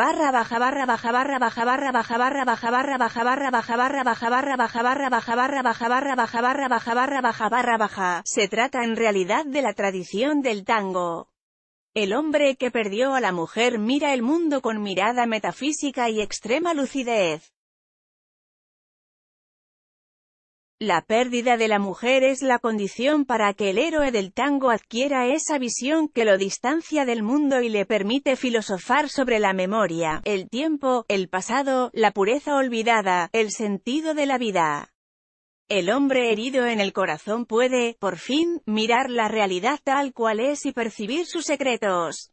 barra baja barra baja barra baja barra baja barra baja barra baja barra baja barra baja barra baja barra baja barra baja barra baja barra baja barra baja barra baja. Se trata en realidad de la tradición del tango. El hombre que perdió a la mujer mira el mundo con mirada metafísica y extrema lucidez. La pérdida de la mujer es la condición para que el héroe del tango adquiera esa visión que lo distancia del mundo y le permite filosofar sobre la memoria, el tiempo, el pasado, la pureza olvidada, el sentido de la vida. El hombre herido en el corazón puede, por fin, mirar la realidad tal cual es y percibir sus secretos.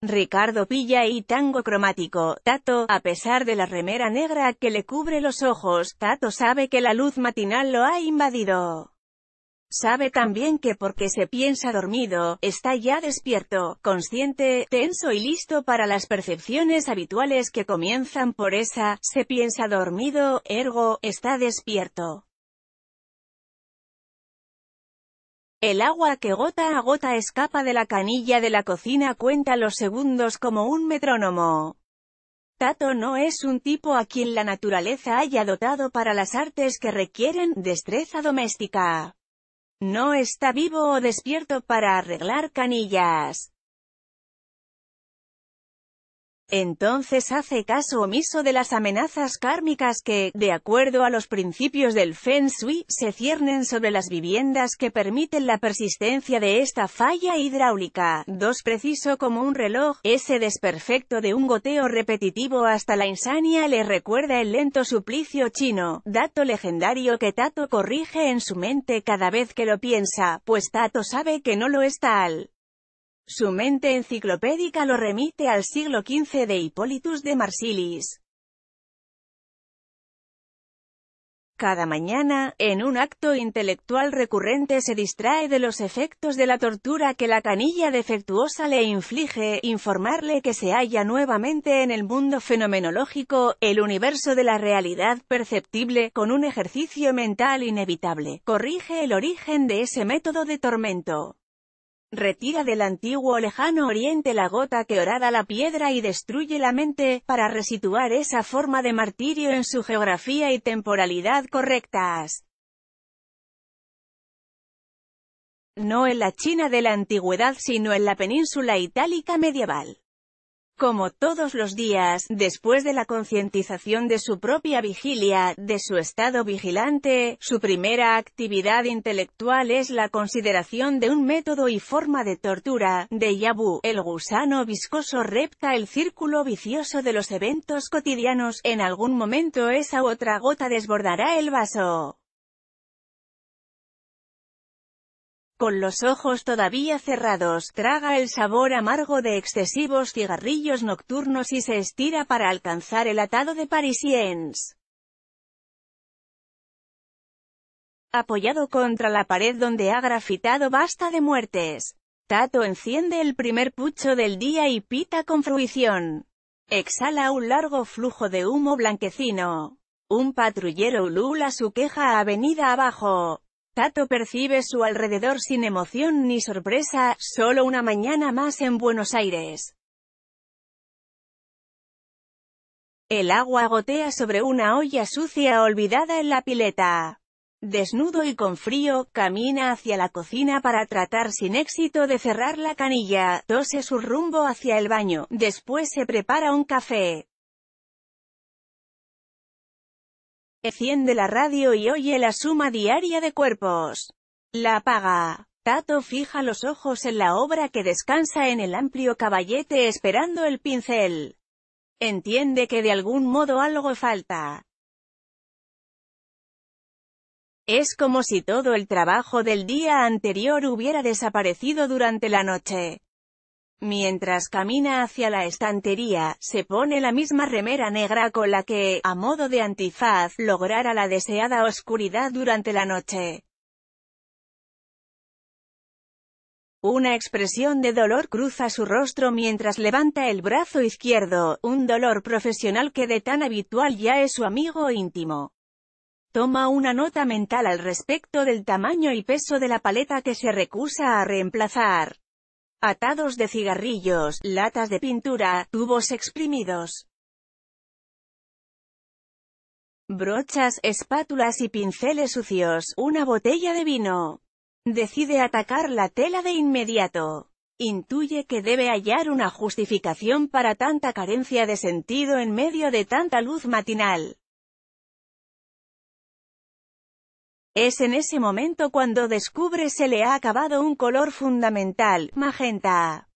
Ricardo pilla y tango cromático, Tato, a pesar de la remera negra que le cubre los ojos, Tato sabe que la luz matinal lo ha invadido. Sabe también que porque se piensa dormido, está ya despierto, consciente, tenso y listo para las percepciones habituales que comienzan por esa, se piensa dormido, ergo, está despierto. El agua que gota a gota escapa de la canilla de la cocina cuenta los segundos como un metrónomo. Tato no es un tipo a quien la naturaleza haya dotado para las artes que requieren destreza doméstica. No está vivo o despierto para arreglar canillas. Entonces hace caso omiso de las amenazas kármicas que, de acuerdo a los principios del Feng Shui, se ciernen sobre las viviendas que permiten la persistencia de esta falla hidráulica. dos Preciso como un reloj, ese desperfecto de un goteo repetitivo hasta la insania le recuerda el lento suplicio chino, dato legendario que Tato corrige en su mente cada vez que lo piensa, pues Tato sabe que no lo es tal. Su mente enciclopédica lo remite al siglo XV de Hipólitus de Marsilis. Cada mañana, en un acto intelectual recurrente se distrae de los efectos de la tortura que la canilla defectuosa le inflige, informarle que se halla nuevamente en el mundo fenomenológico, el universo de la realidad perceptible, con un ejercicio mental inevitable, corrige el origen de ese método de tormento. Retira del antiguo lejano oriente la gota que orada la piedra y destruye la mente, para resituar esa forma de martirio en su geografía y temporalidad correctas. No en la China de la antigüedad sino en la península itálica medieval. Como todos los días, después de la concientización de su propia vigilia, de su estado vigilante, su primera actividad intelectual es la consideración de un método y forma de tortura, de Yabu, el gusano viscoso repta el círculo vicioso de los eventos cotidianos, en algún momento esa otra gota desbordará el vaso. Con los ojos todavía cerrados, traga el sabor amargo de excesivos cigarrillos nocturnos y se estira para alcanzar el atado de Parisiens. Apoyado contra la pared donde ha grafitado basta de muertes. Tato enciende el primer pucho del día y pita con fruición. Exhala un largo flujo de humo blanquecino. Un patrullero ulula su queja avenida abajo. Tato percibe su alrededor sin emoción ni sorpresa, solo una mañana más en Buenos Aires. El agua gotea sobre una olla sucia olvidada en la pileta. Desnudo y con frío, camina hacia la cocina para tratar sin éxito de cerrar la canilla, tose su rumbo hacia el baño, después se prepara un café. Enciende la radio y oye la suma diaria de cuerpos. La apaga. Tato fija los ojos en la obra que descansa en el amplio caballete esperando el pincel. Entiende que de algún modo algo falta. Es como si todo el trabajo del día anterior hubiera desaparecido durante la noche. Mientras camina hacia la estantería, se pone la misma remera negra con la que, a modo de antifaz, lograra la deseada oscuridad durante la noche. Una expresión de dolor cruza su rostro mientras levanta el brazo izquierdo, un dolor profesional que de tan habitual ya es su amigo íntimo. Toma una nota mental al respecto del tamaño y peso de la paleta que se recusa a reemplazar. Atados de cigarrillos, latas de pintura, tubos exprimidos. Brochas, espátulas y pinceles sucios, una botella de vino. Decide atacar la tela de inmediato. Intuye que debe hallar una justificación para tanta carencia de sentido en medio de tanta luz matinal. Es en ese momento cuando descubre se le ha acabado un color fundamental, magenta.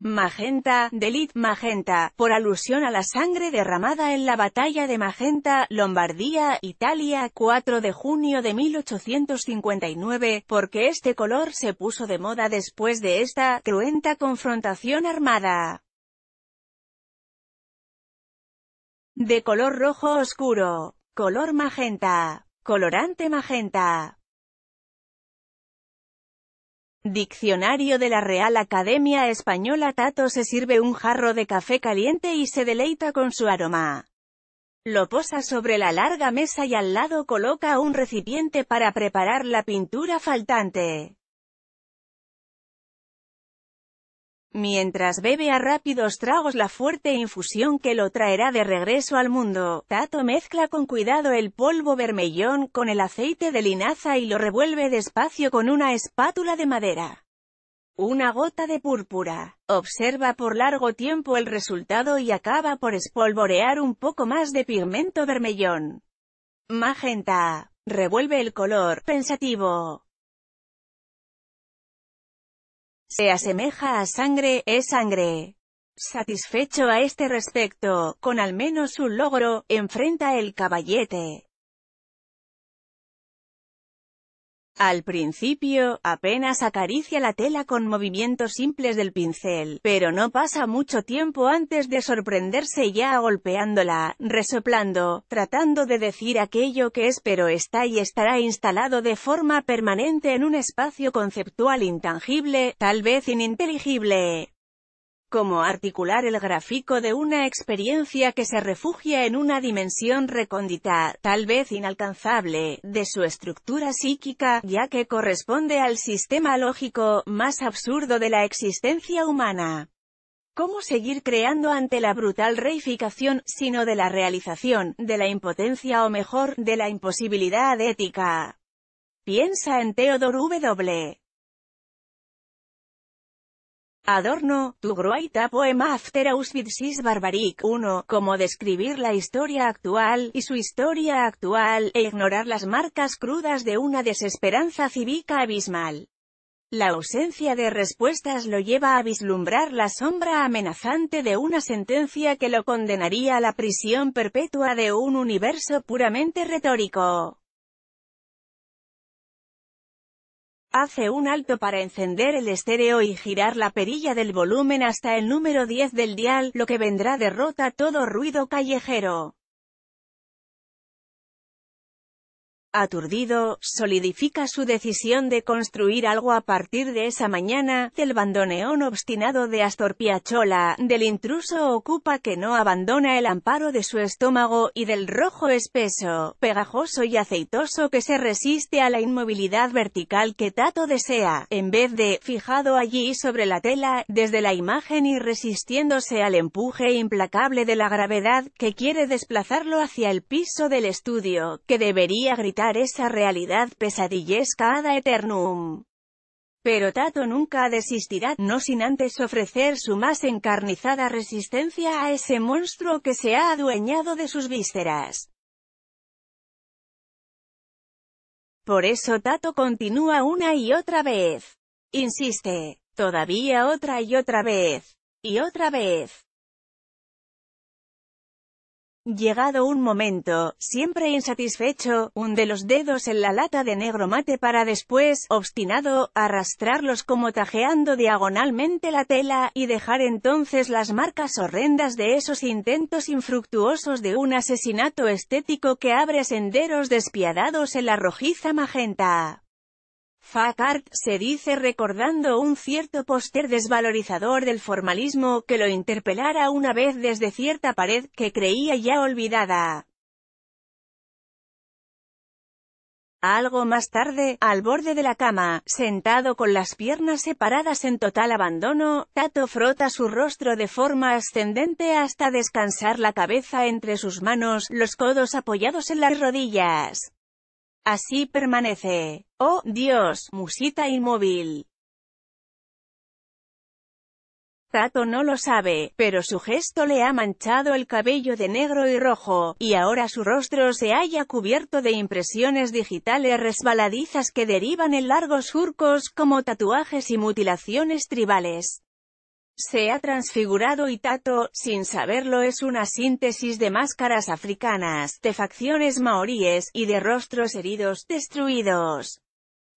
Magenta, delit Magenta, por alusión a la sangre derramada en la batalla de Magenta, Lombardía, Italia, 4 de junio de 1859, porque este color se puso de moda después de esta cruenta confrontación armada. De color rojo oscuro, color magenta. Colorante magenta. Diccionario de la Real Academia Española Tato se sirve un jarro de café caliente y se deleita con su aroma. Lo posa sobre la larga mesa y al lado coloca un recipiente para preparar la pintura faltante. Mientras bebe a rápidos tragos la fuerte infusión que lo traerá de regreso al mundo, Tato mezcla con cuidado el polvo vermellón con el aceite de linaza y lo revuelve despacio con una espátula de madera. Una gota de púrpura. Observa por largo tiempo el resultado y acaba por espolvorear un poco más de pigmento vermellón. Magenta. Revuelve el color, pensativo. Se asemeja a sangre, es sangre. Satisfecho a este respecto, con al menos un logro, enfrenta el caballete. Al principio, apenas acaricia la tela con movimientos simples del pincel, pero no pasa mucho tiempo antes de sorprenderse ya golpeándola, resoplando, tratando de decir aquello que es pero está y estará instalado de forma permanente en un espacio conceptual intangible, tal vez ininteligible. Cómo articular el gráfico de una experiencia que se refugia en una dimensión recóndita, tal vez inalcanzable, de su estructura psíquica, ya que corresponde al sistema lógico, más absurdo de la existencia humana. ¿Cómo seguir creando ante la brutal reificación, sino de la realización, de la impotencia o mejor, de la imposibilidad ética? Piensa en Theodor W. Adorno, tu gruaita poema after Auschwitz barbaric 1, como describir la historia actual, y su historia actual, e ignorar las marcas crudas de una desesperanza cívica abismal. La ausencia de respuestas lo lleva a vislumbrar la sombra amenazante de una sentencia que lo condenaría a la prisión perpetua de un universo puramente retórico. Hace un alto para encender el estéreo y girar la perilla del volumen hasta el número 10 del dial, lo que vendrá derrota todo ruido callejero. Aturdido, solidifica su decisión de construir algo a partir de esa mañana, del bandoneón obstinado de Astor Piazzolla, del intruso ocupa que no abandona el amparo de su estómago, y del rojo espeso, pegajoso y aceitoso que se resiste a la inmovilidad vertical que Tato desea, en vez de, fijado allí sobre la tela, desde la imagen y resistiéndose al empuje implacable de la gravedad, que quiere desplazarlo hacia el piso del estudio, que debería gritar esa realidad pesadillesca ad eternum. Pero Tato nunca desistirá, no sin antes ofrecer su más encarnizada resistencia a ese monstruo que se ha adueñado de sus vísceras. Por eso Tato continúa una y otra vez. Insiste, todavía otra y otra vez. Y otra vez. Llegado un momento, siempre insatisfecho, hunde los dedos en la lata de negro mate para después, obstinado, arrastrarlos como tajeando diagonalmente la tela, y dejar entonces las marcas horrendas de esos intentos infructuosos de un asesinato estético que abre senderos despiadados en la rojiza magenta. Fakart se dice recordando un cierto póster desvalorizador del formalismo que lo interpelara una vez desde cierta pared que creía ya olvidada. Algo más tarde, al borde de la cama, sentado con las piernas separadas en total abandono, Tato frota su rostro de forma ascendente hasta descansar la cabeza entre sus manos, los codos apoyados en las rodillas. Así permanece, oh Dios, musita inmóvil. Tato no lo sabe, pero su gesto le ha manchado el cabello de negro y rojo, y ahora su rostro se halla cubierto de impresiones digitales resbaladizas que derivan en largos surcos como tatuajes y mutilaciones tribales se ha transfigurado y Tato, sin saberlo es una síntesis de máscaras africanas, de facciones maoríes, y de rostros heridos, destruidos.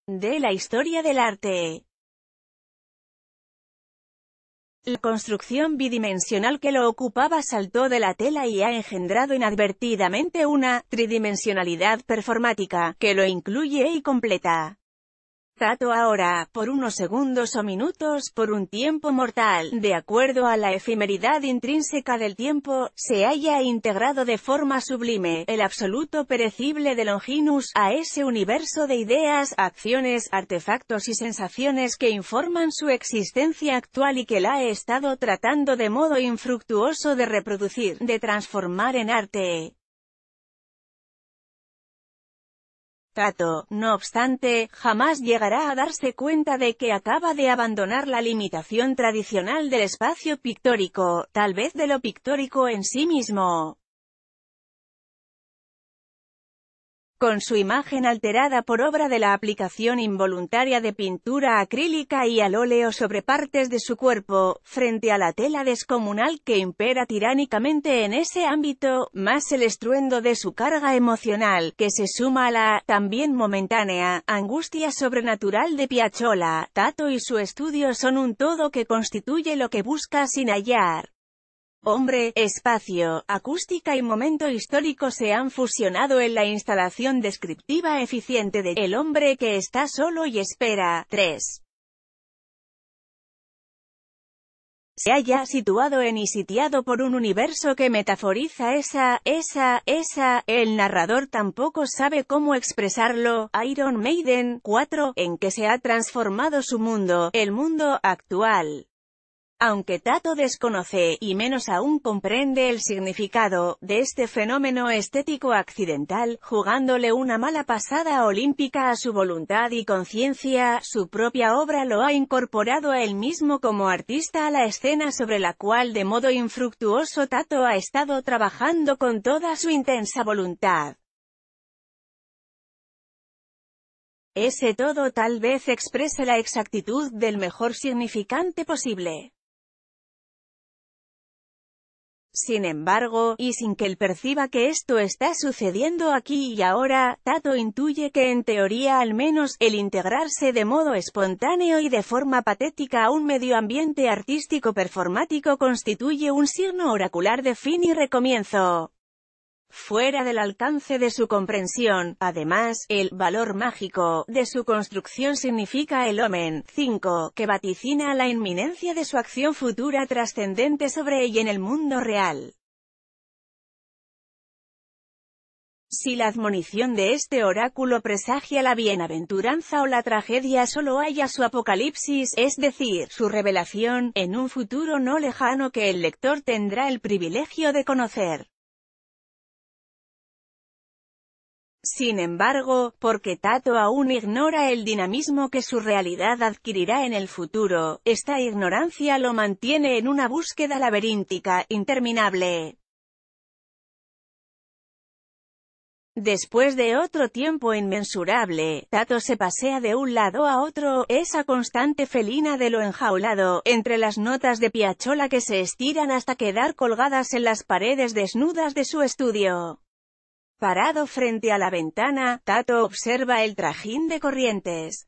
De la historia del arte. La construcción bidimensional que lo ocupaba saltó de la tela y ha engendrado inadvertidamente una tridimensionalidad performática, que lo incluye y completa ahora, por unos segundos o minutos, por un tiempo mortal, de acuerdo a la efemeridad intrínseca del tiempo, se haya integrado de forma sublime, el absoluto perecible de Longinus, a ese universo de ideas, acciones, artefactos y sensaciones que informan su existencia actual y que la he estado tratando de modo infructuoso de reproducir, de transformar en arte. no obstante, jamás llegará a darse cuenta de que acaba de abandonar la limitación tradicional del espacio pictórico, tal vez de lo pictórico en sí mismo. con su imagen alterada por obra de la aplicación involuntaria de pintura acrílica y al óleo sobre partes de su cuerpo, frente a la tela descomunal que impera tiránicamente en ese ámbito, más el estruendo de su carga emocional, que se suma a la, también momentánea, angustia sobrenatural de Piachola. Tato y su estudio son un todo que constituye lo que busca sin hallar. Hombre, espacio, acústica y momento histórico se han fusionado en la instalación descriptiva eficiente de El hombre que está solo y espera. 3. se haya situado en y sitiado por un universo que metaforiza esa, esa, esa, el narrador tampoco sabe cómo expresarlo, Iron Maiden 4, en que se ha transformado su mundo, el mundo actual. Aunque Tato desconoce, y menos aún comprende el significado, de este fenómeno estético accidental, jugándole una mala pasada olímpica a su voluntad y conciencia, su propia obra lo ha incorporado a él mismo como artista a la escena sobre la cual de modo infructuoso Tato ha estado trabajando con toda su intensa voluntad. Ese todo tal vez exprese la exactitud del mejor significante posible. Sin embargo, y sin que él perciba que esto está sucediendo aquí y ahora, Tato intuye que en teoría al menos, el integrarse de modo espontáneo y de forma patética a un medio ambiente artístico performático constituye un signo oracular de fin y recomienzo fuera del alcance de su comprensión. Además, el valor mágico de su construcción significa el Omen 5, que vaticina la inminencia de su acción futura trascendente sobre ella en el mundo real. Si la admonición de este oráculo presagia la bienaventuranza o la tragedia solo haya su apocalipsis, es decir, su revelación, en un futuro no lejano que el lector tendrá el privilegio de conocer. Sin embargo, porque Tato aún ignora el dinamismo que su realidad adquirirá en el futuro, esta ignorancia lo mantiene en una búsqueda laberíntica, interminable. Después de otro tiempo inmensurable, Tato se pasea de un lado a otro, esa constante felina de lo enjaulado, entre las notas de piachola que se estiran hasta quedar colgadas en las paredes desnudas de su estudio. Parado frente a la ventana, Tato observa el trajín de corrientes.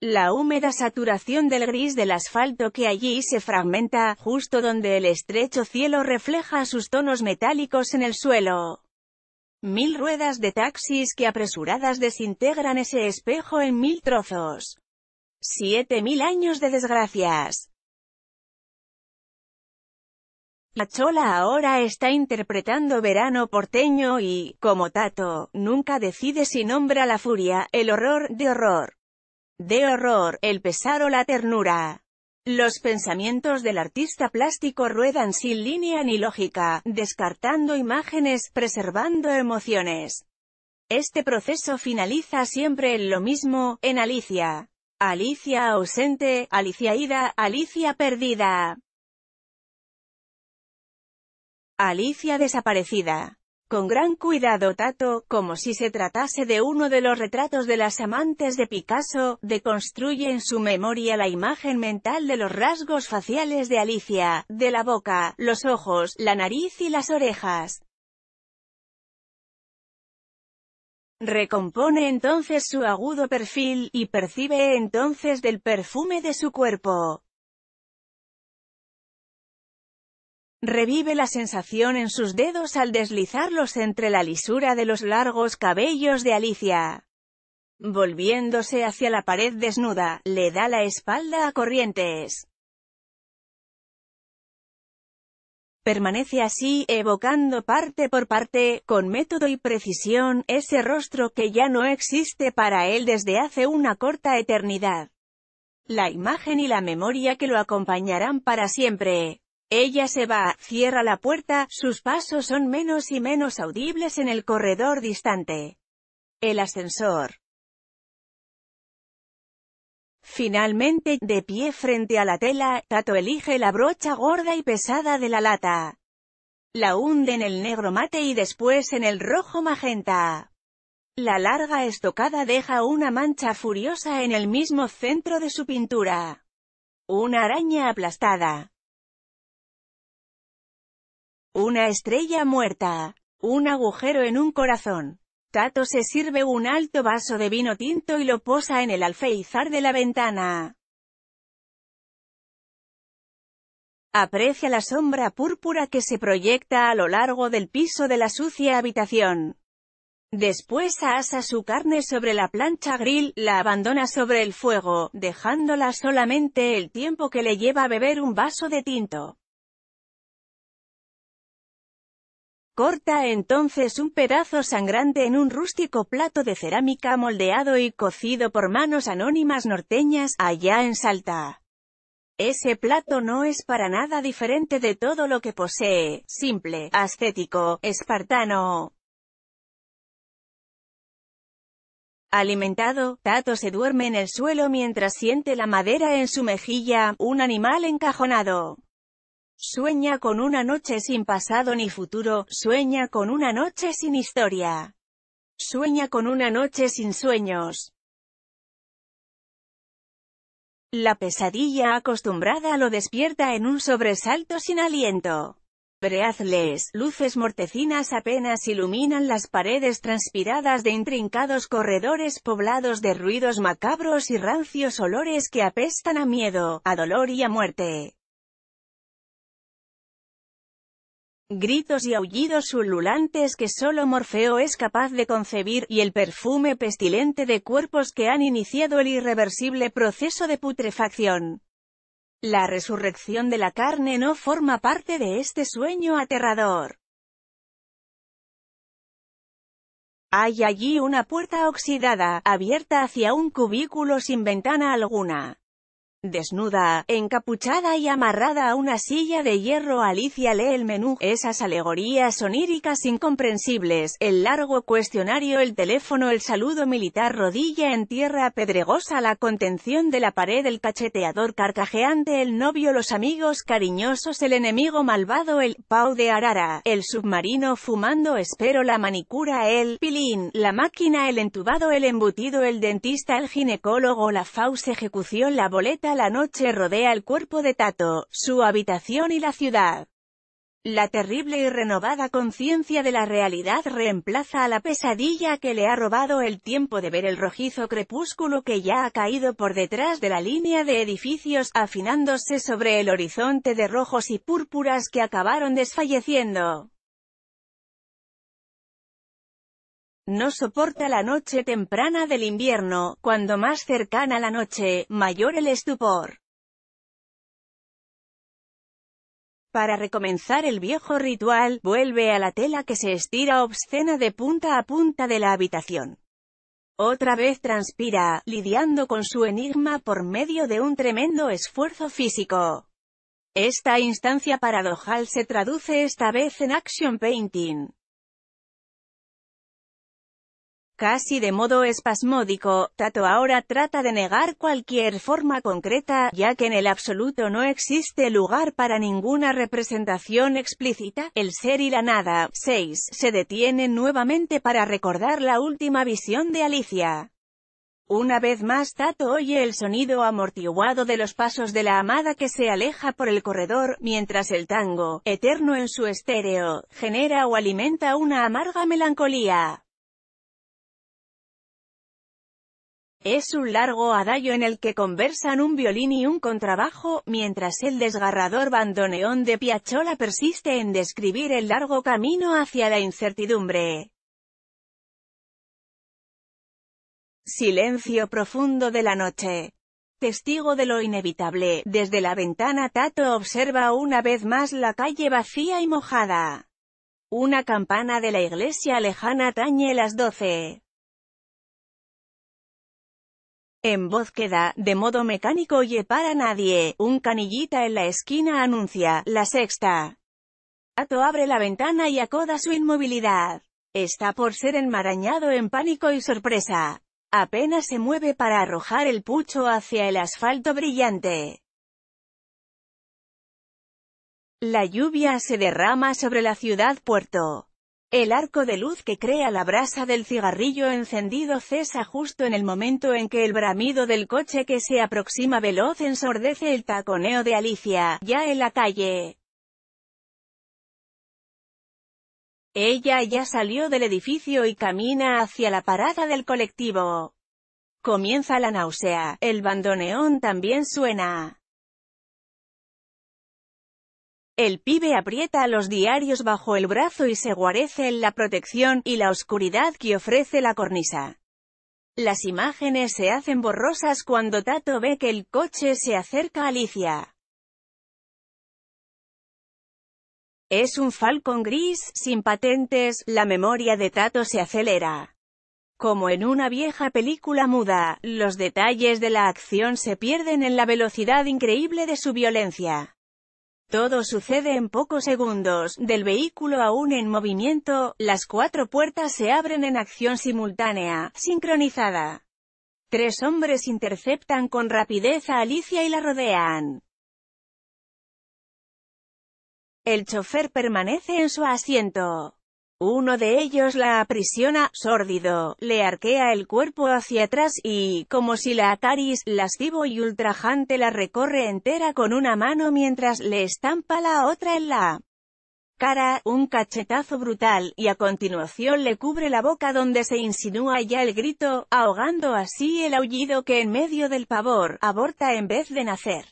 La húmeda saturación del gris del asfalto que allí se fragmenta, justo donde el estrecho cielo refleja sus tonos metálicos en el suelo. Mil ruedas de taxis que apresuradas desintegran ese espejo en mil trozos. Siete mil años de desgracias. La Chola ahora está interpretando Verano Porteño y, como Tato, nunca decide si nombra la furia, el horror, de horror, de horror, el pesar o la ternura. Los pensamientos del artista plástico ruedan sin línea ni lógica, descartando imágenes, preservando emociones. Este proceso finaliza siempre en lo mismo, en Alicia. Alicia ausente, Alicia ida, Alicia perdida. Alicia desaparecida. Con gran cuidado Tato, como si se tratase de uno de los retratos de las amantes de Picasso, deconstruye en su memoria la imagen mental de los rasgos faciales de Alicia, de la boca, los ojos, la nariz y las orejas. Recompone entonces su agudo perfil, y percibe entonces del perfume de su cuerpo, Revive la sensación en sus dedos al deslizarlos entre la lisura de los largos cabellos de Alicia. Volviéndose hacia la pared desnuda, le da la espalda a Corrientes. Permanece así, evocando parte por parte, con método y precisión, ese rostro que ya no existe para él desde hace una corta eternidad. La imagen y la memoria que lo acompañarán para siempre. Ella se va, cierra la puerta, sus pasos son menos y menos audibles en el corredor distante. El ascensor. Finalmente, de pie frente a la tela, Tato elige la brocha gorda y pesada de la lata. La hunde en el negro mate y después en el rojo magenta. La larga estocada deja una mancha furiosa en el mismo centro de su pintura. Una araña aplastada. Una estrella muerta. Un agujero en un corazón. Tato se sirve un alto vaso de vino tinto y lo posa en el alféizar de la ventana. Aprecia la sombra púrpura que se proyecta a lo largo del piso de la sucia habitación. Después asa su carne sobre la plancha grill, la abandona sobre el fuego, dejándola solamente el tiempo que le lleva a beber un vaso de tinto. Corta entonces un pedazo sangrante en un rústico plato de cerámica moldeado y cocido por manos anónimas norteñas, allá en Salta. Ese plato no es para nada diferente de todo lo que posee, simple, ascético, espartano. Alimentado, Tato se duerme en el suelo mientras siente la madera en su mejilla, un animal encajonado. Sueña con una noche sin pasado ni futuro, sueña con una noche sin historia. Sueña con una noche sin sueños. La pesadilla acostumbrada lo despierta en un sobresalto sin aliento. Breazles, luces mortecinas apenas iluminan las paredes transpiradas de intrincados corredores poblados de ruidos macabros y rancios olores que apestan a miedo, a dolor y a muerte. gritos y aullidos ululantes que solo Morfeo es capaz de concebir, y el perfume pestilente de cuerpos que han iniciado el irreversible proceso de putrefacción. La resurrección de la carne no forma parte de este sueño aterrador. Hay allí una puerta oxidada, abierta hacia un cubículo sin ventana alguna. Desnuda, encapuchada y amarrada a una silla de hierro Alicia lee el menú, esas alegorías oníricas incomprensibles, el largo cuestionario el teléfono el saludo militar rodilla en tierra pedregosa la contención de la pared el cacheteador carcajeante el novio los amigos cariñosos el enemigo malvado el pau de arara, el submarino fumando espero la manicura el pilín, la máquina el entubado el embutido el dentista el ginecólogo la faus ejecución la boleta la noche rodea el cuerpo de Tato, su habitación y la ciudad. La terrible y renovada conciencia de la realidad reemplaza a la pesadilla que le ha robado el tiempo de ver el rojizo crepúsculo que ya ha caído por detrás de la línea de edificios, afinándose sobre el horizonte de rojos y púrpuras que acabaron desfalleciendo. No soporta la noche temprana del invierno, cuando más cercana la noche, mayor el estupor. Para recomenzar el viejo ritual, vuelve a la tela que se estira obscena de punta a punta de la habitación. Otra vez transpira, lidiando con su enigma por medio de un tremendo esfuerzo físico. Esta instancia paradojal se traduce esta vez en action painting casi de modo espasmódico, Tato ahora trata de negar cualquier forma concreta, ya que en el absoluto no existe lugar para ninguna representación explícita, el ser y la nada. 6. Se detienen nuevamente para recordar la última visión de Alicia. Una vez más Tato oye el sonido amortiguado de los pasos de la amada que se aleja por el corredor, mientras el tango, eterno en su estéreo, genera o alimenta una amarga melancolía. Es un largo adagio en el que conversan un violín y un contrabajo, mientras el desgarrador bandoneón de Piachola persiste en describir el largo camino hacia la incertidumbre. Silencio profundo de la noche. Testigo de lo inevitable, desde la ventana Tato observa una vez más la calle vacía y mojada. Una campana de la iglesia lejana tañe las doce en voz queda, de modo mecánico y para nadie, un canillita en la esquina anuncia, la sexta. Ato abre la ventana y acoda su inmovilidad. Está por ser enmarañado en pánico y sorpresa. Apenas se mueve para arrojar el pucho hacia el asfalto brillante. La lluvia se derrama sobre la ciudad puerto. El arco de luz que crea la brasa del cigarrillo encendido cesa justo en el momento en que el bramido del coche que se aproxima veloz ensordece el taconeo de Alicia, ya en la calle. Ella ya salió del edificio y camina hacia la parada del colectivo. Comienza la náusea, el bandoneón también suena. El pibe aprieta los diarios bajo el brazo y se guarece en la protección y la oscuridad que ofrece la cornisa. Las imágenes se hacen borrosas cuando Tato ve que el coche se acerca a Alicia. Es un falcón gris, sin patentes, la memoria de Tato se acelera. Como en una vieja película muda, los detalles de la acción se pierden en la velocidad increíble de su violencia. Todo sucede en pocos segundos, del vehículo aún en movimiento, las cuatro puertas se abren en acción simultánea, sincronizada. Tres hombres interceptan con rapidez a Alicia y la rodean. El chofer permanece en su asiento. Uno de ellos la aprisiona, sórdido, le arquea el cuerpo hacia atrás y, como si la acaris, lascivo y ultrajante la recorre entera con una mano mientras le estampa la otra en la cara, un cachetazo brutal, y a continuación le cubre la boca donde se insinúa ya el grito, ahogando así el aullido que en medio del pavor, aborta en vez de nacer.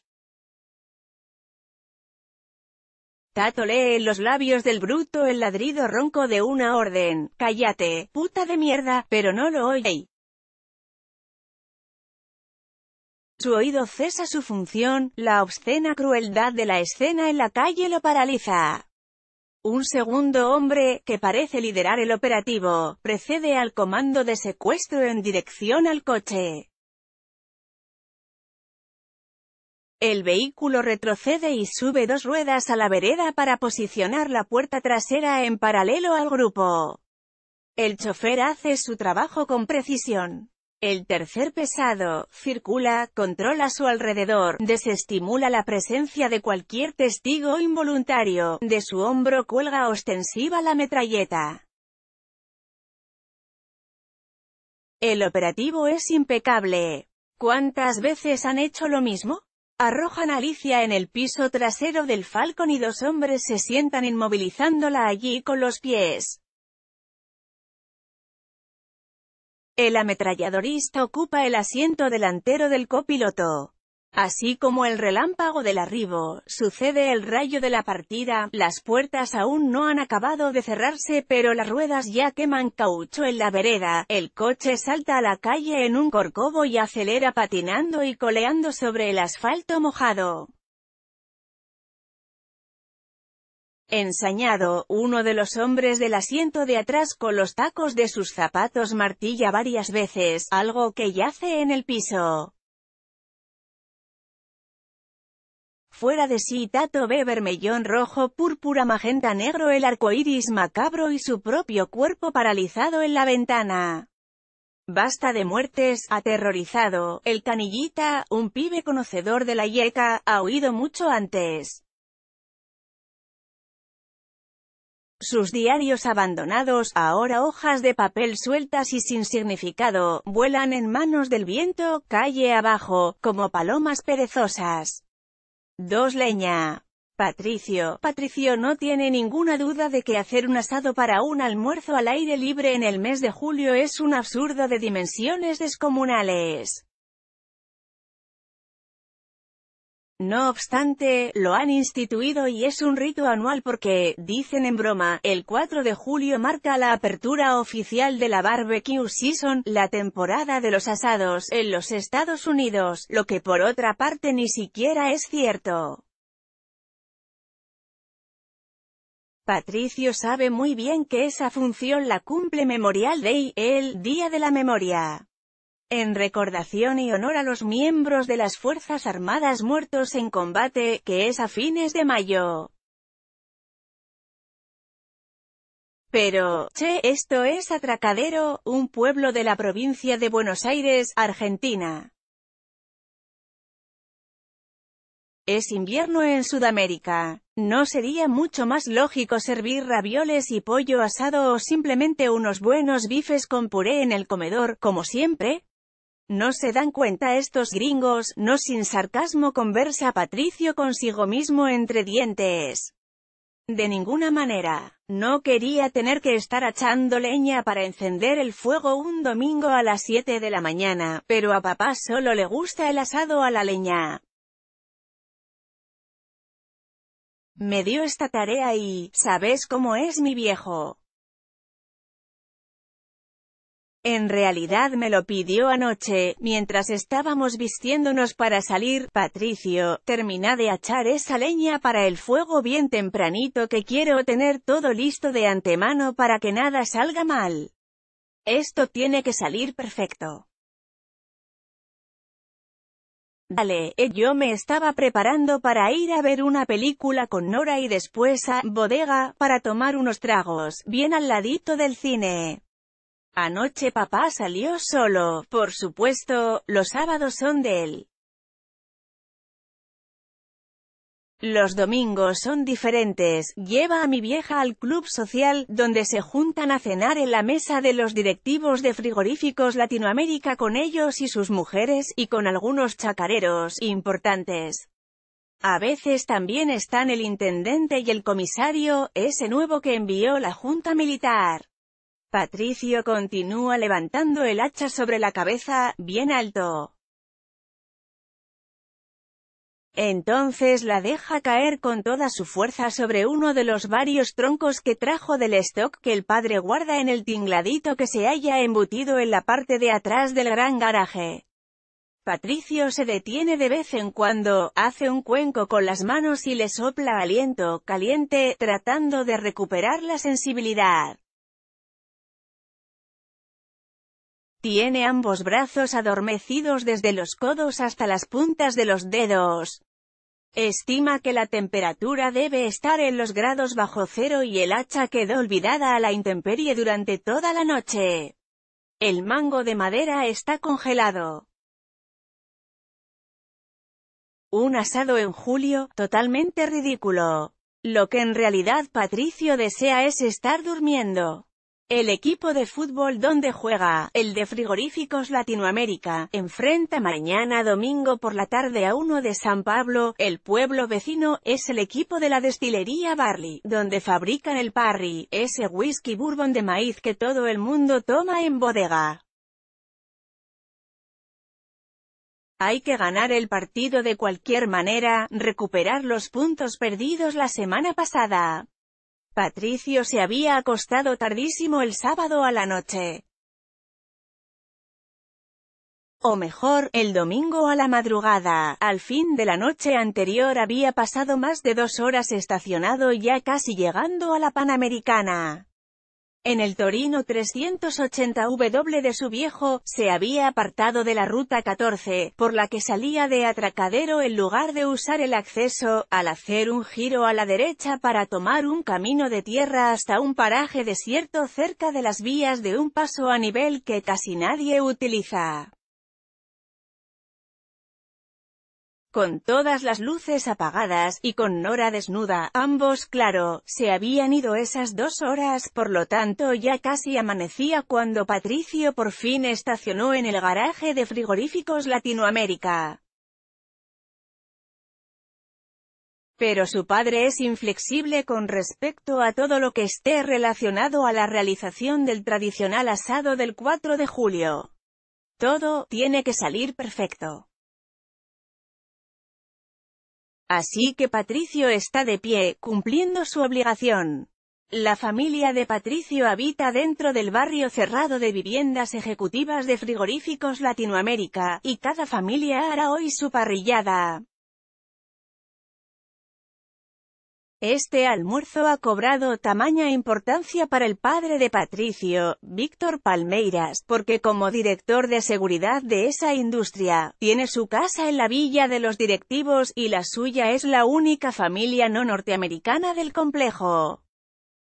Tato lee en los labios del bruto el ladrido ronco de una orden. Cállate, puta de mierda, pero no lo oye. Su oído cesa su función, la obscena crueldad de la escena en la calle lo paraliza. Un segundo hombre, que parece liderar el operativo, precede al comando de secuestro en dirección al coche. El vehículo retrocede y sube dos ruedas a la vereda para posicionar la puerta trasera en paralelo al grupo. El chofer hace su trabajo con precisión. El tercer pesado, circula, controla su alrededor, desestimula la presencia de cualquier testigo involuntario, de su hombro cuelga ostensiva la metralleta. El operativo es impecable. ¿Cuántas veces han hecho lo mismo? Arrojan a Alicia en el piso trasero del Falcon y dos hombres se sientan inmovilizándola allí con los pies. El ametralladorista ocupa el asiento delantero del copiloto. Así como el relámpago del arribo, sucede el rayo de la partida, las puertas aún no han acabado de cerrarse pero las ruedas ya queman caucho en la vereda, el coche salta a la calle en un corcovo y acelera patinando y coleando sobre el asfalto mojado. Ensañado, uno de los hombres del asiento de atrás con los tacos de sus zapatos martilla varias veces, algo que yace en el piso. Fuera de sí Tato ve bermellón rojo, púrpura, magenta, negro, el arco iris macabro y su propio cuerpo paralizado en la ventana. Basta de muertes, aterrorizado, el canillita, un pibe conocedor de la yeca, ha oído mucho antes. Sus diarios abandonados, ahora hojas de papel sueltas y sin significado, vuelan en manos del viento, calle abajo, como palomas perezosas. Dos Leña. Patricio. Patricio no tiene ninguna duda de que hacer un asado para un almuerzo al aire libre en el mes de julio es un absurdo de dimensiones descomunales. No obstante, lo han instituido y es un rito anual porque, dicen en broma, el 4 de julio marca la apertura oficial de la barbecue season, la temporada de los asados, en los Estados Unidos, lo que por otra parte ni siquiera es cierto. Patricio sabe muy bien que esa función la cumple Memorial Day, el Día de la Memoria en recordación y honor a los miembros de las Fuerzas Armadas muertos en combate, que es a fines de mayo. Pero, che, esto es Atracadero, un pueblo de la provincia de Buenos Aires, Argentina. Es invierno en Sudamérica. ¿No sería mucho más lógico servir ravioles y pollo asado o simplemente unos buenos bifes con puré en el comedor, como siempre? No se dan cuenta estos gringos, no sin sarcasmo conversa Patricio consigo mismo entre dientes. De ninguna manera. No quería tener que estar achando leña para encender el fuego un domingo a las 7 de la mañana, pero a papá solo le gusta el asado a la leña. Me dio esta tarea y, ¿sabes cómo es mi viejo? En realidad me lo pidió anoche, mientras estábamos vistiéndonos para salir, Patricio, termina de achar esa leña para el fuego bien tempranito que quiero tener todo listo de antemano para que nada salga mal. Esto tiene que salir perfecto. Dale, eh, yo me estaba preparando para ir a ver una película con Nora y después a bodega para tomar unos tragos, bien al ladito del cine. Anoche papá salió solo, por supuesto, los sábados son de él. Los domingos son diferentes, lleva a mi vieja al club social, donde se juntan a cenar en la mesa de los directivos de frigoríficos Latinoamérica con ellos y sus mujeres, y con algunos chacareros, importantes. A veces también están el intendente y el comisario, ese nuevo que envió la junta militar. Patricio continúa levantando el hacha sobre la cabeza, bien alto. Entonces la deja caer con toda su fuerza sobre uno de los varios troncos que trajo del stock que el padre guarda en el tingladito que se haya embutido en la parte de atrás del gran garaje. Patricio se detiene de vez en cuando, hace un cuenco con las manos y le sopla aliento caliente, tratando de recuperar la sensibilidad. Tiene ambos brazos adormecidos desde los codos hasta las puntas de los dedos. Estima que la temperatura debe estar en los grados bajo cero y el hacha quedó olvidada a la intemperie durante toda la noche. El mango de madera está congelado. Un asado en julio, totalmente ridículo. Lo que en realidad Patricio desea es estar durmiendo. El equipo de fútbol donde juega, el de Frigoríficos Latinoamérica, enfrenta mañana domingo por la tarde a uno de San Pablo, el pueblo vecino, es el equipo de la destilería Barley, donde fabrican el Parry, ese whisky bourbon de maíz que todo el mundo toma en bodega. Hay que ganar el partido de cualquier manera, recuperar los puntos perdidos la semana pasada. Patricio se había acostado tardísimo el sábado a la noche. O mejor, el domingo a la madrugada. Al fin de la noche anterior había pasado más de dos horas estacionado ya casi llegando a la Panamericana. En el Torino 380W de su viejo, se había apartado de la ruta 14, por la que salía de Atracadero en lugar de usar el acceso, al hacer un giro a la derecha para tomar un camino de tierra hasta un paraje desierto cerca de las vías de un paso a nivel que casi nadie utiliza. con todas las luces apagadas, y con Nora desnuda, ambos claro, se habían ido esas dos horas, por lo tanto ya casi amanecía cuando Patricio por fin estacionó en el garaje de frigoríficos Latinoamérica. Pero su padre es inflexible con respecto a todo lo que esté relacionado a la realización del tradicional asado del 4 de julio. Todo, tiene que salir perfecto. Así que Patricio está de pie, cumpliendo su obligación. La familia de Patricio habita dentro del barrio cerrado de viviendas ejecutivas de frigoríficos Latinoamérica, y cada familia hará hoy su parrillada. Este almuerzo ha cobrado tamaña importancia para el padre de Patricio, Víctor Palmeiras, porque como director de seguridad de esa industria, tiene su casa en la villa de los directivos y la suya es la única familia no norteamericana del complejo.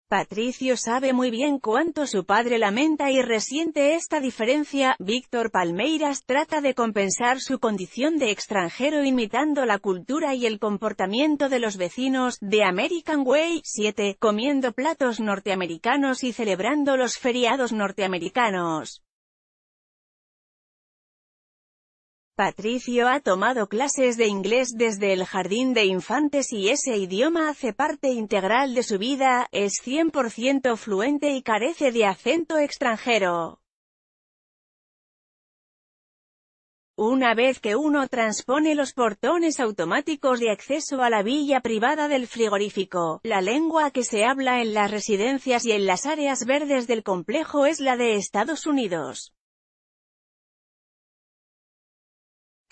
Patricio sabe muy bien cuánto su padre lamenta y resiente esta diferencia, Víctor Palmeiras trata de compensar su condición de extranjero imitando la cultura y el comportamiento de los vecinos, de American Way, 7, comiendo platos norteamericanos y celebrando los feriados norteamericanos. Patricio ha tomado clases de inglés desde el jardín de infantes y ese idioma hace parte integral de su vida, es 100% fluente y carece de acento extranjero. Una vez que uno transpone los portones automáticos de acceso a la villa privada del frigorífico, la lengua que se habla en las residencias y en las áreas verdes del complejo es la de Estados Unidos.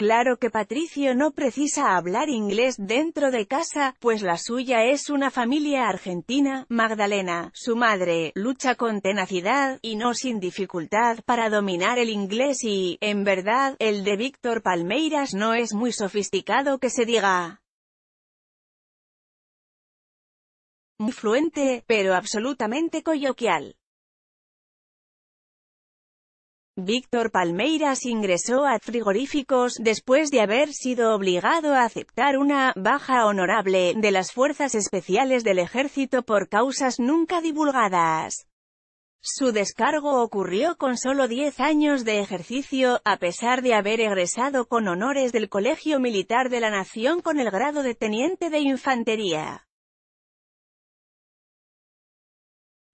Claro que Patricio no precisa hablar inglés dentro de casa, pues la suya es una familia argentina. Magdalena, su madre, lucha con tenacidad, y no sin dificultad, para dominar el inglés y, en verdad, el de Víctor Palmeiras no es muy sofisticado que se diga. muy fluente, pero absolutamente coloquial. Víctor Palmeiras ingresó a frigoríficos, después de haber sido obligado a aceptar una «baja honorable» de las Fuerzas Especiales del Ejército por causas nunca divulgadas. Su descargo ocurrió con solo 10 años de ejercicio, a pesar de haber egresado con honores del Colegio Militar de la Nación con el grado de Teniente de Infantería.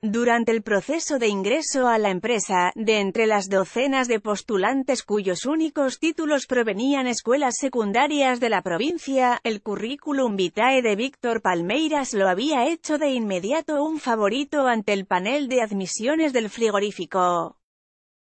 Durante el proceso de ingreso a la empresa, de entre las docenas de postulantes cuyos únicos títulos provenían escuelas secundarias de la provincia, el currículum vitae de Víctor Palmeiras lo había hecho de inmediato un favorito ante el panel de admisiones del frigorífico.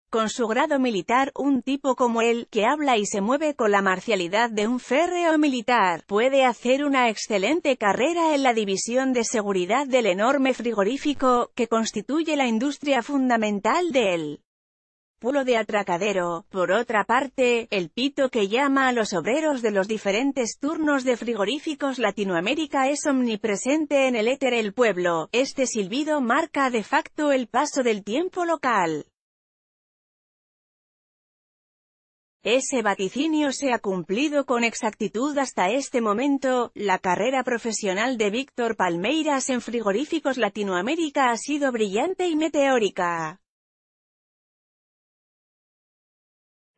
Con su grado militar, un tipo como él, que habla y se mueve con la marcialidad de un férreo militar, puede hacer una excelente carrera en la división de seguridad del enorme frigorífico, que constituye la industria fundamental del pueblo de atracadero. Por otra parte, el pito que llama a los obreros de los diferentes turnos de frigoríficos Latinoamérica es omnipresente en el éter el pueblo. Este silbido marca de facto el paso del tiempo local. Ese vaticinio se ha cumplido con exactitud hasta este momento, la carrera profesional de Víctor Palmeiras en frigoríficos Latinoamérica ha sido brillante y meteórica.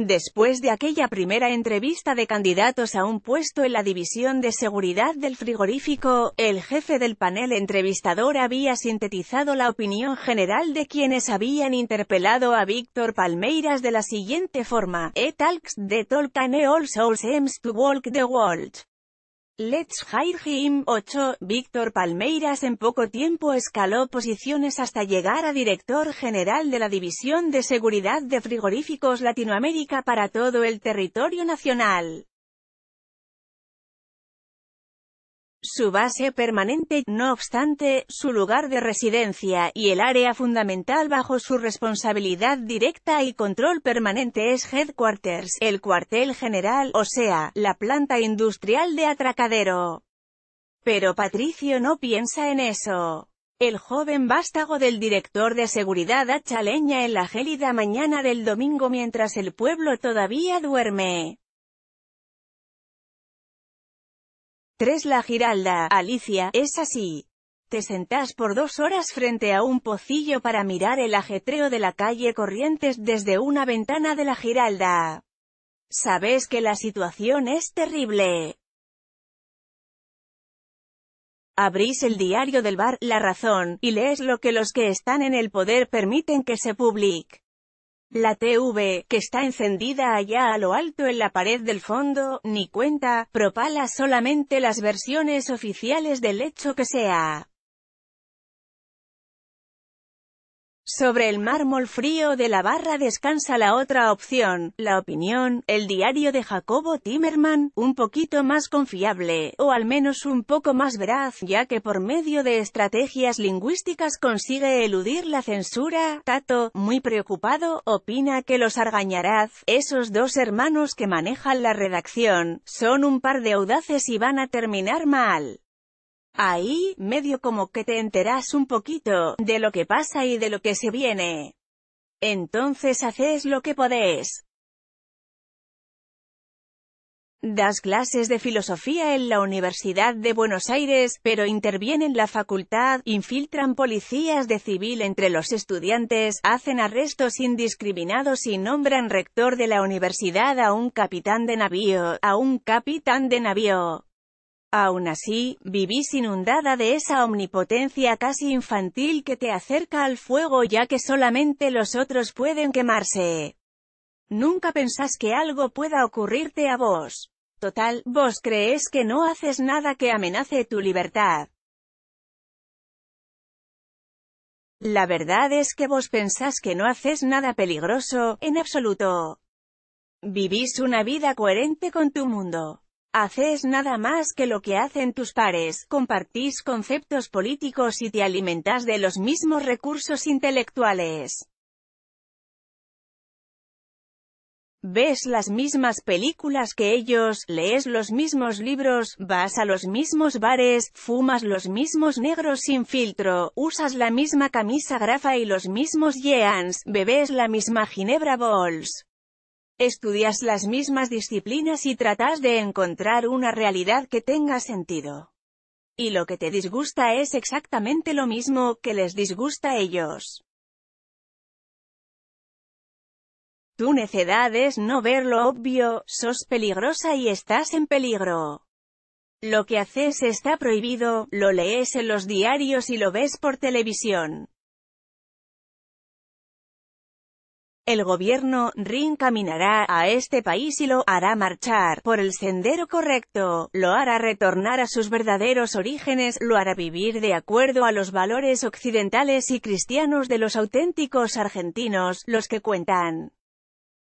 Después de aquella primera entrevista de candidatos a un puesto en la División de Seguridad del Frigorífico, el jefe del panel entrevistador había sintetizado la opinión general de quienes habían interpelado a Víctor Palmeiras de la siguiente forma, E talks de Tolkien and to walk the world. Let's Hire Him 8. Víctor Palmeiras en poco tiempo escaló posiciones hasta llegar a director general de la División de Seguridad de Frigoríficos Latinoamérica para todo el territorio nacional. su base permanente, no obstante, su lugar de residencia, y el área fundamental bajo su responsabilidad directa y control permanente es Headquarters, el cuartel general, o sea, la planta industrial de Atracadero. Pero Patricio no piensa en eso. El joven vástago del director de seguridad hacha leña en la gélida mañana del domingo mientras el pueblo todavía duerme. 3. La Giralda, Alicia, es así. Te sentás por dos horas frente a un pocillo para mirar el ajetreo de la calle Corrientes desde una ventana de la Giralda. Sabes que la situación es terrible. Abrís el diario del bar, La Razón, y lees lo que los que están en el poder permiten que se publique. La TV, que está encendida allá a lo alto en la pared del fondo, ni cuenta, propala solamente las versiones oficiales del hecho que sea. Sobre el mármol frío de la barra descansa la otra opción, la opinión, el diario de Jacobo Timerman, un poquito más confiable, o al menos un poco más veraz, ya que por medio de estrategias lingüísticas consigue eludir la censura. Tato, muy preocupado, opina que los Argañaraz, esos dos hermanos que manejan la redacción, son un par de audaces y van a terminar mal. Ahí, medio como que te enterás un poquito, de lo que pasa y de lo que se viene. Entonces haces lo que podés. Das clases de filosofía en la Universidad de Buenos Aires, pero intervienen la facultad, infiltran policías de civil entre los estudiantes, hacen arrestos indiscriminados y nombran rector de la universidad a un capitán de navío, a un capitán de navío. Aún así, vivís inundada de esa omnipotencia casi infantil que te acerca al fuego ya que solamente los otros pueden quemarse. Nunca pensás que algo pueda ocurrirte a vos. Total, vos crees que no haces nada que amenace tu libertad. La verdad es que vos pensás que no haces nada peligroso, en absoluto. Vivís una vida coherente con tu mundo. Haces nada más que lo que hacen tus pares, compartís conceptos políticos y te alimentas de los mismos recursos intelectuales. Ves las mismas películas que ellos, lees los mismos libros, vas a los mismos bares, fumas los mismos negros sin filtro, usas la misma camisa grafa y los mismos jeans, bebes la misma ginebra balls. Estudias las mismas disciplinas y tratas de encontrar una realidad que tenga sentido. Y lo que te disgusta es exactamente lo mismo que les disgusta a ellos. Tu necedad es no ver lo obvio, sos peligrosa y estás en peligro. Lo que haces está prohibido, lo lees en los diarios y lo ves por televisión. El gobierno Rin a este país y lo hará marchar por el sendero correcto, lo hará retornar a sus verdaderos orígenes, lo hará vivir de acuerdo a los valores occidentales y cristianos de los auténticos argentinos, los que cuentan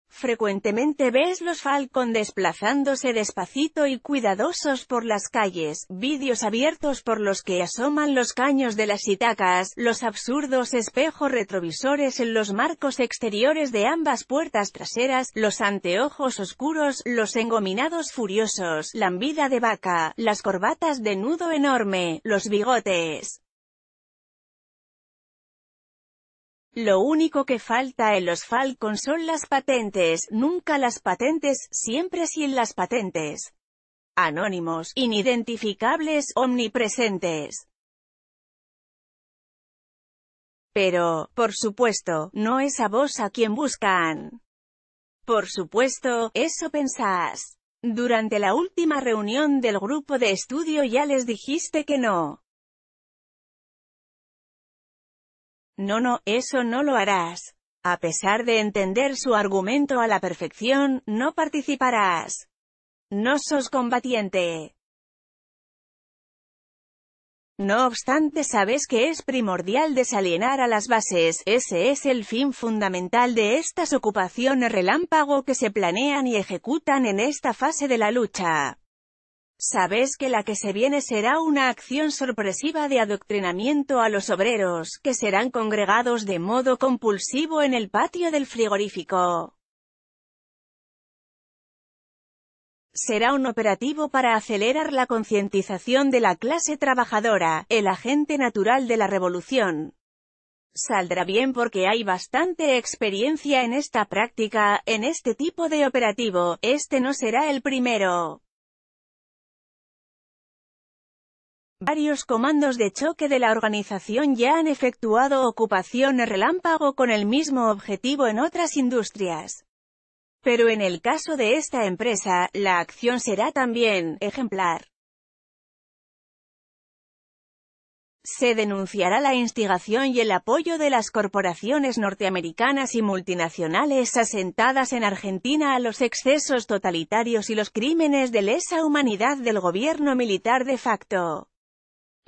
Frecuentemente ves los Falcon desplazándose despacito y cuidadosos por las calles, vídeos abiertos por los que asoman los caños de las itacas, los absurdos espejos retrovisores en los marcos exteriores de ambas puertas traseras, los anteojos oscuros, los engominados furiosos, la vida de vaca, las corbatas de nudo enorme, los bigotes. Lo único que falta en los Falcons son las patentes, nunca las patentes, siempre sin las patentes. Anónimos, inidentificables, omnipresentes. Pero, por supuesto, no es a vos a quien buscan. Por supuesto, eso pensás. Durante la última reunión del grupo de estudio ya les dijiste que no. No, no, eso no lo harás. A pesar de entender su argumento a la perfección, no participarás. No sos combatiente. No obstante sabes que es primordial desalienar a las bases, ese es el fin fundamental de estas ocupaciones relámpago que se planean y ejecutan en esta fase de la lucha. Sabes que la que se viene será una acción sorpresiva de adoctrinamiento a los obreros, que serán congregados de modo compulsivo en el patio del frigorífico. será un operativo para acelerar la concientización de la clase trabajadora, el agente natural de la revolución. Saldrá bien porque hay bastante experiencia en esta práctica, en este tipo de operativo, este no será el primero. Varios comandos de choque de la organización ya han efectuado ocupaciones relámpago con el mismo objetivo en otras industrias. Pero en el caso de esta empresa, la acción será también ejemplar. Se denunciará la instigación y el apoyo de las corporaciones norteamericanas y multinacionales asentadas en Argentina a los excesos totalitarios y los crímenes de lesa humanidad del gobierno militar de facto.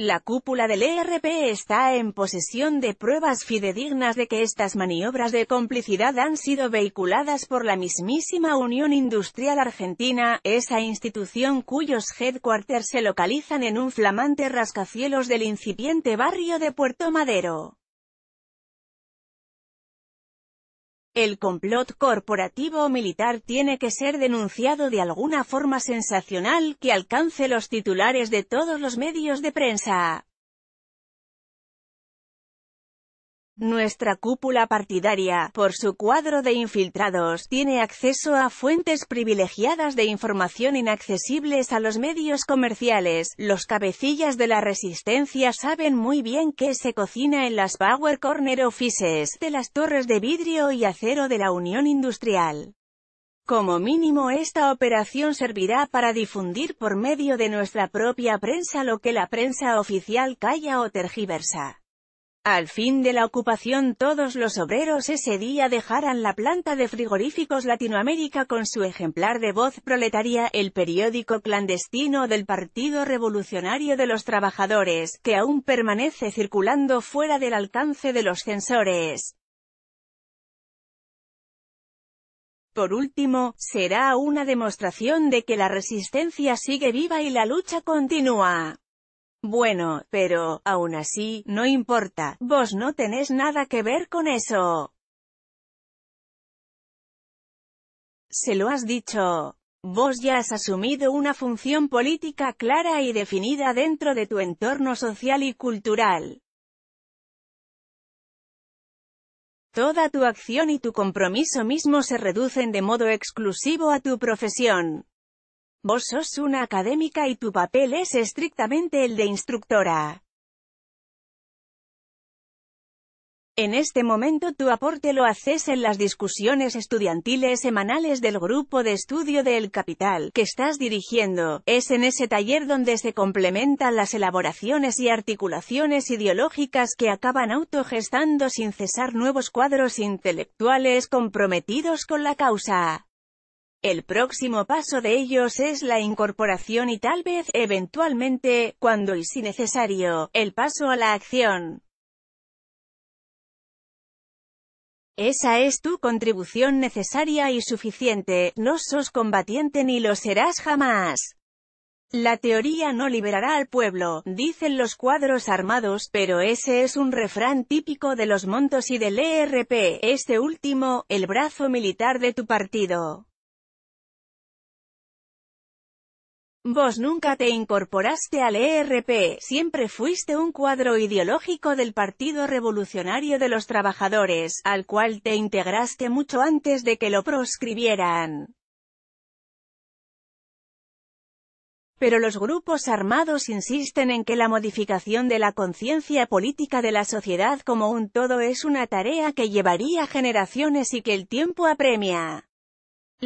La cúpula del ERP está en posesión de pruebas fidedignas de que estas maniobras de complicidad han sido vehiculadas por la mismísima Unión Industrial Argentina, esa institución cuyos headquarters se localizan en un flamante rascacielos del incipiente barrio de Puerto Madero. El complot corporativo o militar tiene que ser denunciado de alguna forma sensacional que alcance los titulares de todos los medios de prensa. Nuestra cúpula partidaria, por su cuadro de infiltrados, tiene acceso a fuentes privilegiadas de información inaccesibles a los medios comerciales. Los cabecillas de la resistencia saben muy bien qué se cocina en las Power Corner Offices, de las torres de vidrio y acero de la Unión Industrial. Como mínimo esta operación servirá para difundir por medio de nuestra propia prensa lo que la prensa oficial calla o tergiversa. Al fin de la ocupación todos los obreros ese día dejaran la planta de frigoríficos Latinoamérica con su ejemplar de Voz Proletaria, el periódico clandestino del Partido Revolucionario de los Trabajadores, que aún permanece circulando fuera del alcance de los censores. Por último, será una demostración de que la resistencia sigue viva y la lucha continúa. Bueno, pero, aún así, no importa, vos no tenés nada que ver con eso. Se lo has dicho. Vos ya has asumido una función política clara y definida dentro de tu entorno social y cultural. Toda tu acción y tu compromiso mismo se reducen de modo exclusivo a tu profesión. Vos sos una académica y tu papel es estrictamente el de instructora. En este momento tu aporte lo haces en las discusiones estudiantiles semanales del grupo de estudio del El Capital, que estás dirigiendo. Es en ese taller donde se complementan las elaboraciones y articulaciones ideológicas que acaban autogestando sin cesar nuevos cuadros intelectuales comprometidos con la causa. El próximo paso de ellos es la incorporación y tal vez, eventualmente, cuando y si necesario, el paso a la acción. Esa es tu contribución necesaria y suficiente, no sos combatiente ni lo serás jamás. La teoría no liberará al pueblo, dicen los cuadros armados, pero ese es un refrán típico de los montos y del ERP, este último, el brazo militar de tu partido. Vos nunca te incorporaste al ERP, siempre fuiste un cuadro ideológico del Partido Revolucionario de los Trabajadores, al cual te integraste mucho antes de que lo proscribieran. Pero los grupos armados insisten en que la modificación de la conciencia política de la sociedad como un todo es una tarea que llevaría generaciones y que el tiempo apremia.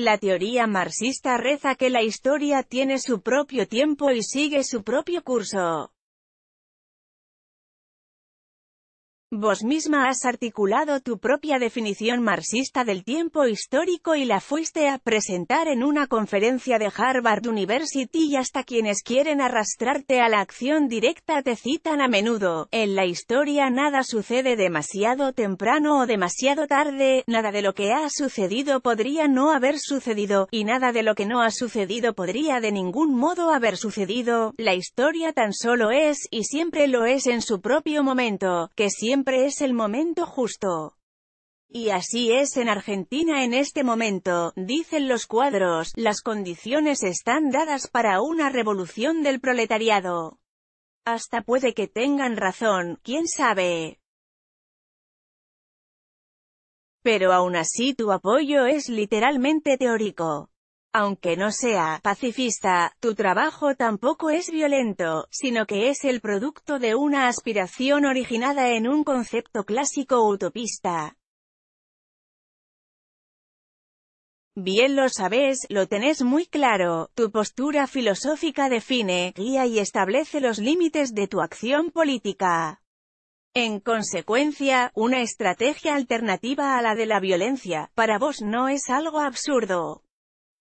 La teoría marxista reza que la historia tiene su propio tiempo y sigue su propio curso. Vos misma has articulado tu propia definición marxista del tiempo histórico y la fuiste a presentar en una conferencia de Harvard University y hasta quienes quieren arrastrarte a la acción directa te citan a menudo. En la historia nada sucede demasiado temprano o demasiado tarde, nada de lo que ha sucedido podría no haber sucedido, y nada de lo que no ha sucedido podría de ningún modo haber sucedido. La historia tan solo es, y siempre lo es en su propio momento, que siempre es el momento justo. Y así es en Argentina en este momento, dicen los cuadros, las condiciones están dadas para una revolución del proletariado. Hasta puede que tengan razón, quién sabe. Pero aún así tu apoyo es literalmente teórico. Aunque no sea pacifista, tu trabajo tampoco es violento, sino que es el producto de una aspiración originada en un concepto clásico utopista. Bien lo sabes, lo tenés muy claro, tu postura filosófica define, guía y establece los límites de tu acción política. En consecuencia, una estrategia alternativa a la de la violencia, para vos no es algo absurdo.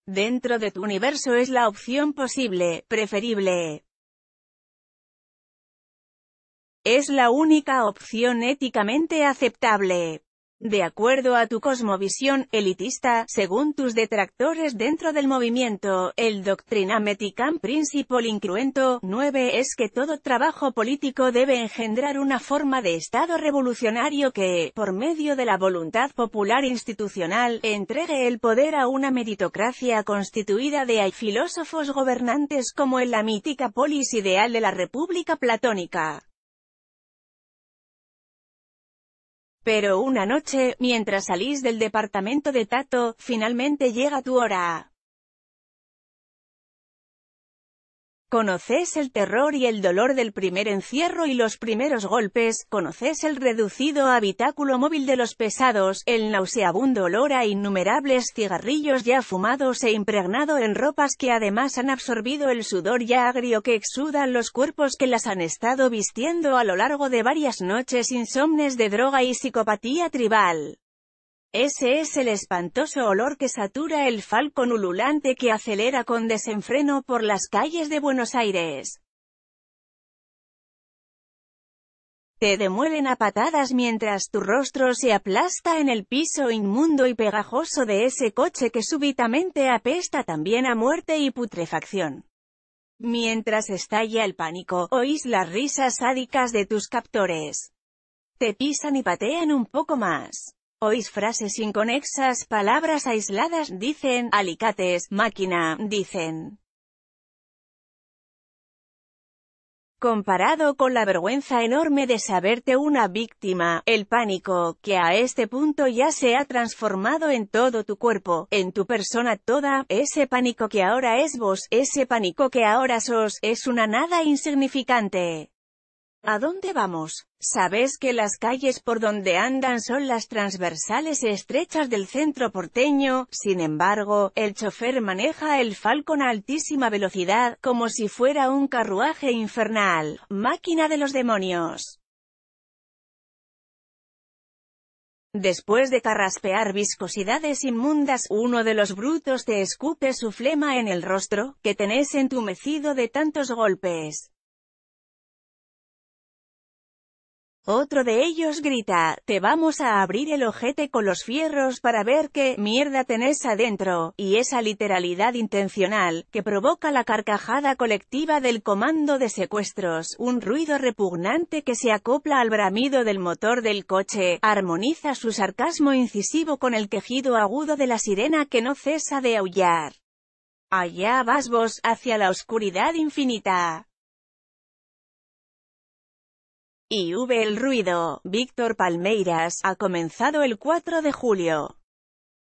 Dentro de tu universo es la opción posible, preferible. Es la única opción éticamente aceptable. De acuerdo a tu cosmovisión elitista, según tus detractores dentro del movimiento, el doctrina meticam principal incruento 9 es que todo trabajo político debe engendrar una forma de Estado revolucionario que, por medio de la voluntad popular institucional, entregue el poder a una meritocracia constituida de filósofos gobernantes como en la mítica polis ideal de la República Platónica. Pero una noche, mientras salís del departamento de Tato, finalmente llega tu hora. Conoces el terror y el dolor del primer encierro y los primeros golpes, conoces el reducido habitáculo móvil de los pesados, el nauseabundo olor a innumerables cigarrillos ya fumados e impregnado en ropas que además han absorbido el sudor ya agrio que exudan los cuerpos que las han estado vistiendo a lo largo de varias noches insomnes de droga y psicopatía tribal. Ese es el espantoso olor que satura el falcón ululante que acelera con desenfreno por las calles de Buenos Aires. Te demuelen a patadas mientras tu rostro se aplasta en el piso inmundo y pegajoso de ese coche que súbitamente apesta también a muerte y putrefacción. Mientras estalla el pánico, oís las risas sádicas de tus captores. Te pisan y patean un poco más. Oís frases inconexas, palabras aisladas, dicen, alicates, máquina, dicen. Comparado con la vergüenza enorme de saberte una víctima, el pánico, que a este punto ya se ha transformado en todo tu cuerpo, en tu persona toda, ese pánico que ahora es vos, ese pánico que ahora sos, es una nada insignificante. ¿A dónde vamos? Sabes que las calles por donde andan son las transversales estrechas del centro porteño, sin embargo, el chofer maneja el Falcon a altísima velocidad, como si fuera un carruaje infernal, máquina de los demonios. Después de carraspear viscosidades inmundas, uno de los brutos te escupe su flema en el rostro, que tenés entumecido de tantos golpes. Otro de ellos grita, te vamos a abrir el ojete con los fierros para ver qué mierda tenés adentro, y esa literalidad intencional, que provoca la carcajada colectiva del comando de secuestros, un ruido repugnante que se acopla al bramido del motor del coche, armoniza su sarcasmo incisivo con el quejido agudo de la sirena que no cesa de aullar. Allá vas vos, hacia la oscuridad infinita y V. El ruido, Víctor Palmeiras, ha comenzado el 4 de julio.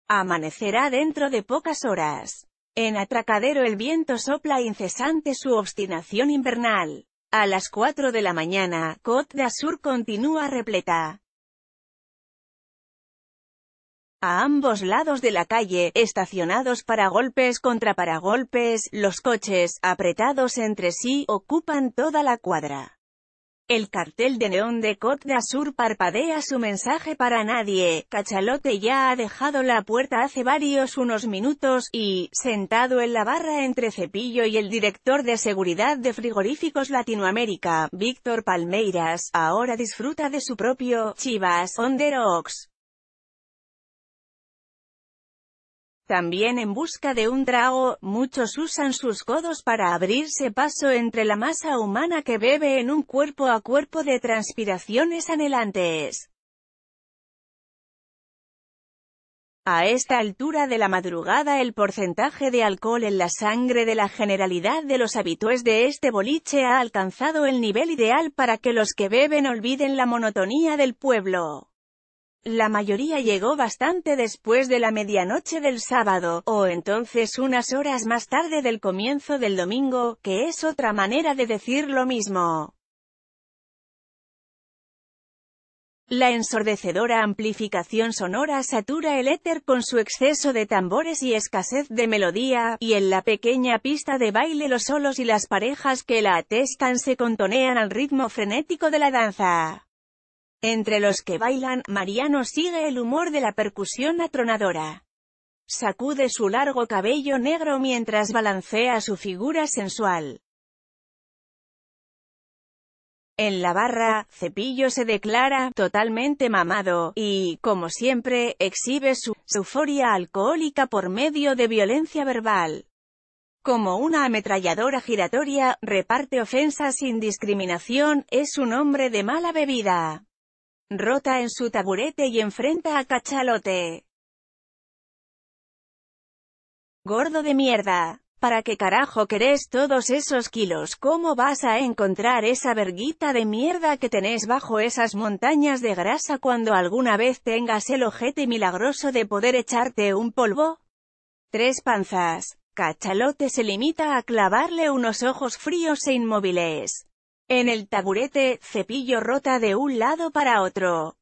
Amanecerá dentro de pocas horas. En Atracadero el viento sopla incesante su obstinación invernal. A las 4 de la mañana, Côte d'Azur continúa repleta. A ambos lados de la calle, estacionados para golpes contra paragolpes, los coches, apretados entre sí, ocupan toda la cuadra. El cartel de neón de Côte d'Azur parpadea su mensaje para nadie, Cachalote ya ha dejado la puerta hace varios unos minutos, y, sentado en la barra entre Cepillo y el director de seguridad de frigoríficos Latinoamérica, Víctor Palmeiras, ahora disfruta de su propio, Chivas, rocks. También en busca de un drago, muchos usan sus codos para abrirse paso entre la masa humana que bebe en un cuerpo a cuerpo de transpiraciones anhelantes. A esta altura de la madrugada el porcentaje de alcohol en la sangre de la generalidad de los habitués de este boliche ha alcanzado el nivel ideal para que los que beben olviden la monotonía del pueblo. La mayoría llegó bastante después de la medianoche del sábado, o entonces unas horas más tarde del comienzo del domingo, que es otra manera de decir lo mismo. La ensordecedora amplificación sonora satura el éter con su exceso de tambores y escasez de melodía, y en la pequeña pista de baile los solos y las parejas que la atestan se contonean al ritmo frenético de la danza. Entre los que bailan, Mariano sigue el humor de la percusión atronadora. Sacude su largo cabello negro mientras balancea su figura sensual. En la barra, Cepillo se declara totalmente mamado, y, como siempre, exhibe su, euforia alcohólica por medio de violencia verbal. Como una ametralladora giratoria, reparte ofensas sin discriminación, es un hombre de mala bebida rota en su taburete y enfrenta a Cachalote. Gordo de mierda. ¿Para qué carajo querés todos esos kilos? ¿Cómo vas a encontrar esa verguita de mierda que tenés bajo esas montañas de grasa cuando alguna vez tengas el ojete milagroso de poder echarte un polvo? Tres panzas. Cachalote se limita a clavarle unos ojos fríos e inmóviles. En el taburete, cepillo rota de un lado para otro.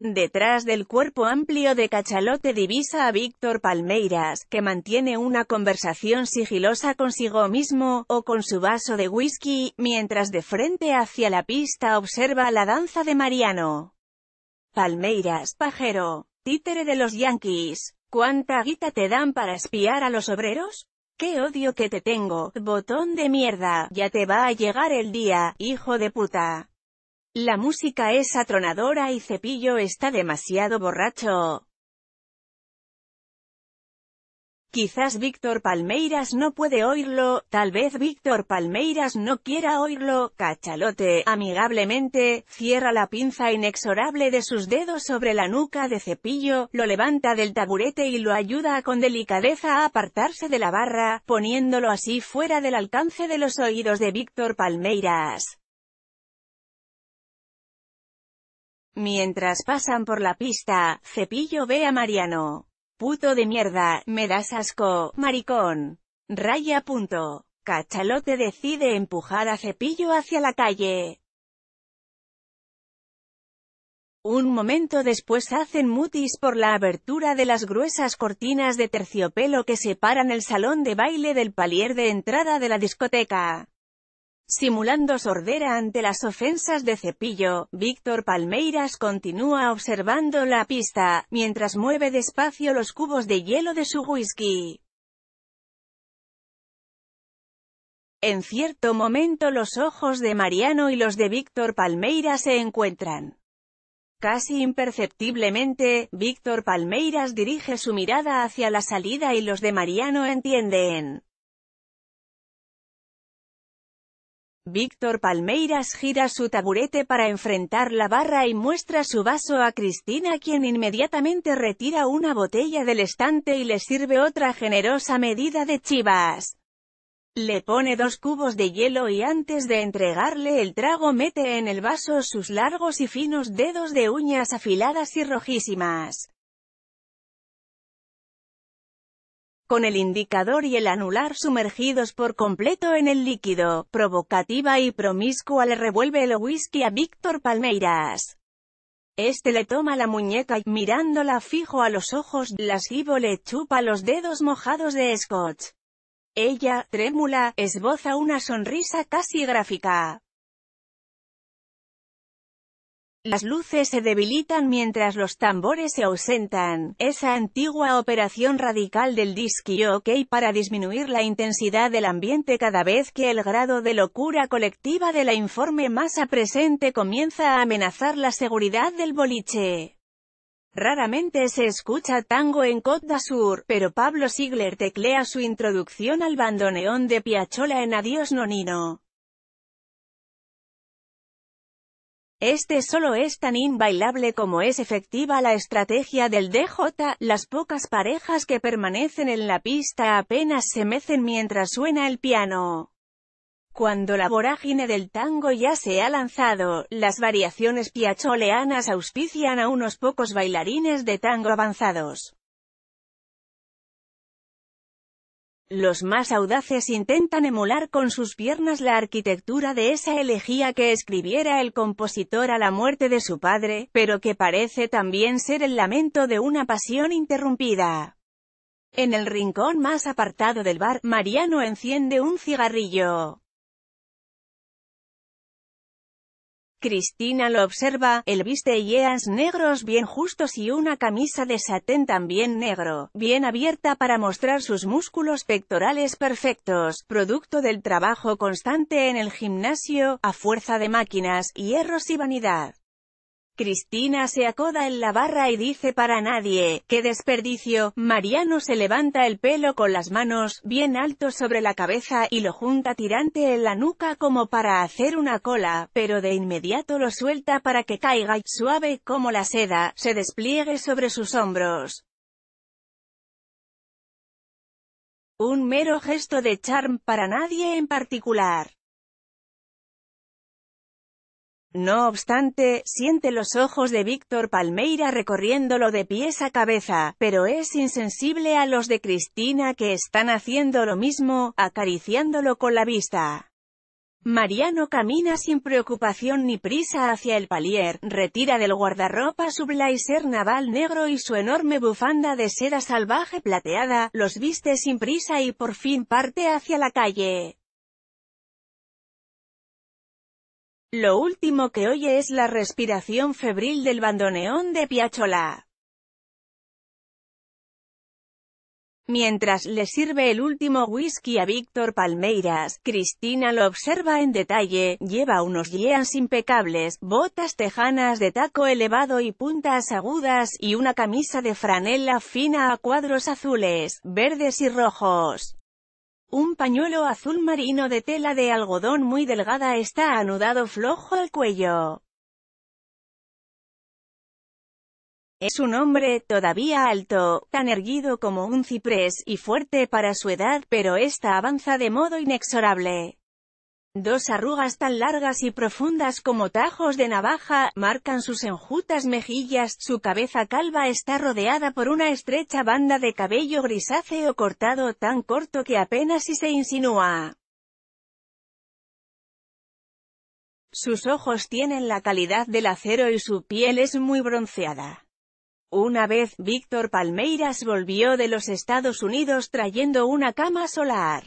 Detrás del cuerpo amplio de Cachalote divisa a Víctor Palmeiras, que mantiene una conversación sigilosa consigo mismo, o con su vaso de whisky, mientras de frente hacia la pista observa la danza de Mariano. Palmeiras, pajero, títere de los Yankees, ¿cuánta guita te dan para espiar a los obreros? ¡Qué odio que te tengo, botón de mierda! Ya te va a llegar el día, hijo de puta. La música es atronadora y Cepillo está demasiado borracho. Quizás Víctor Palmeiras no puede oírlo, tal vez Víctor Palmeiras no quiera oírlo, cachalote, amigablemente, cierra la pinza inexorable de sus dedos sobre la nuca de cepillo, lo levanta del taburete y lo ayuda con delicadeza a apartarse de la barra, poniéndolo así fuera del alcance de los oídos de Víctor Palmeiras. Mientras pasan por la pista, Cepillo ve a Mariano, Puto de mierda, me das asco, maricón. Raya punto. Cachalote decide empujar a Cepillo hacia la calle. Un momento después hacen mutis por la abertura de las gruesas cortinas de terciopelo que separan el salón de baile del palier de entrada de la discoteca. Simulando sordera ante las ofensas de Cepillo, Víctor Palmeiras continúa observando la pista, mientras mueve despacio los cubos de hielo de su whisky. En cierto momento los ojos de Mariano y los de Víctor Palmeiras se encuentran. Casi imperceptiblemente, Víctor Palmeiras dirige su mirada hacia la salida y los de Mariano entienden. Víctor Palmeiras gira su taburete para enfrentar la barra y muestra su vaso a Cristina quien inmediatamente retira una botella del estante y le sirve otra generosa medida de chivas. Le pone dos cubos de hielo y antes de entregarle el trago mete en el vaso sus largos y finos dedos de uñas afiladas y rojísimas. con el indicador y el anular sumergidos por completo en el líquido, provocativa y promiscua le revuelve el whisky a Víctor Palmeiras. Este le toma la muñeca y, mirándola fijo a los ojos, lascivo le chupa los dedos mojados de scotch. Ella, trémula, esboza una sonrisa casi gráfica. Las luces se debilitan mientras los tambores se ausentan. Esa antigua operación radical del disc OK para disminuir la intensidad del ambiente cada vez que el grado de locura colectiva de la informe masa presente comienza a amenazar la seguridad del boliche. Raramente se escucha tango en Côte d'Azur, pero Pablo Sigler teclea su introducción al bandoneón de Piachola en Adiós Nonino. Este solo es tan invailable como es efectiva la estrategia del DJ, las pocas parejas que permanecen en la pista apenas se mecen mientras suena el piano. Cuando la vorágine del tango ya se ha lanzado, las variaciones piacholeanas auspician a unos pocos bailarines de tango avanzados. Los más audaces intentan emular con sus piernas la arquitectura de esa elegía que escribiera el compositor a la muerte de su padre, pero que parece también ser el lamento de una pasión interrumpida. En el rincón más apartado del bar, Mariano enciende un cigarrillo. Cristina lo observa, él viste yeas negros bien justos y una camisa de satén también negro, bien abierta para mostrar sus músculos pectorales perfectos, producto del trabajo constante en el gimnasio, a fuerza de máquinas, hierros y vanidad. Cristina se acoda en la barra y dice para nadie, ¡qué desperdicio! Mariano se levanta el pelo con las manos, bien alto sobre la cabeza, y lo junta tirante en la nuca como para hacer una cola, pero de inmediato lo suelta para que caiga, y, suave como la seda, se despliegue sobre sus hombros. Un mero gesto de charm para nadie en particular. No obstante, siente los ojos de Víctor Palmeira recorriéndolo de pies a cabeza, pero es insensible a los de Cristina que están haciendo lo mismo, acariciándolo con la vista. Mariano camina sin preocupación ni prisa hacia el palier, retira del guardarropa su blazer naval negro y su enorme bufanda de seda salvaje plateada, los viste sin prisa y por fin parte hacia la calle. Lo último que oye es la respiración febril del bandoneón de Piachola. Mientras le sirve el último whisky a Víctor Palmeiras, Cristina lo observa en detalle, lleva unos jeans impecables, botas tejanas de taco elevado y puntas agudas, y una camisa de franela fina a cuadros azules, verdes y rojos. Un pañuelo azul marino de tela de algodón muy delgada está anudado flojo al cuello. Es un hombre, todavía alto, tan erguido como un ciprés, y fuerte para su edad, pero esta avanza de modo inexorable. Dos arrugas tan largas y profundas como tajos de navaja, marcan sus enjutas mejillas, su cabeza calva está rodeada por una estrecha banda de cabello grisáceo cortado tan corto que apenas si se insinúa. Sus ojos tienen la calidad del acero y su piel es muy bronceada. Una vez, Víctor Palmeiras volvió de los Estados Unidos trayendo una cama solar.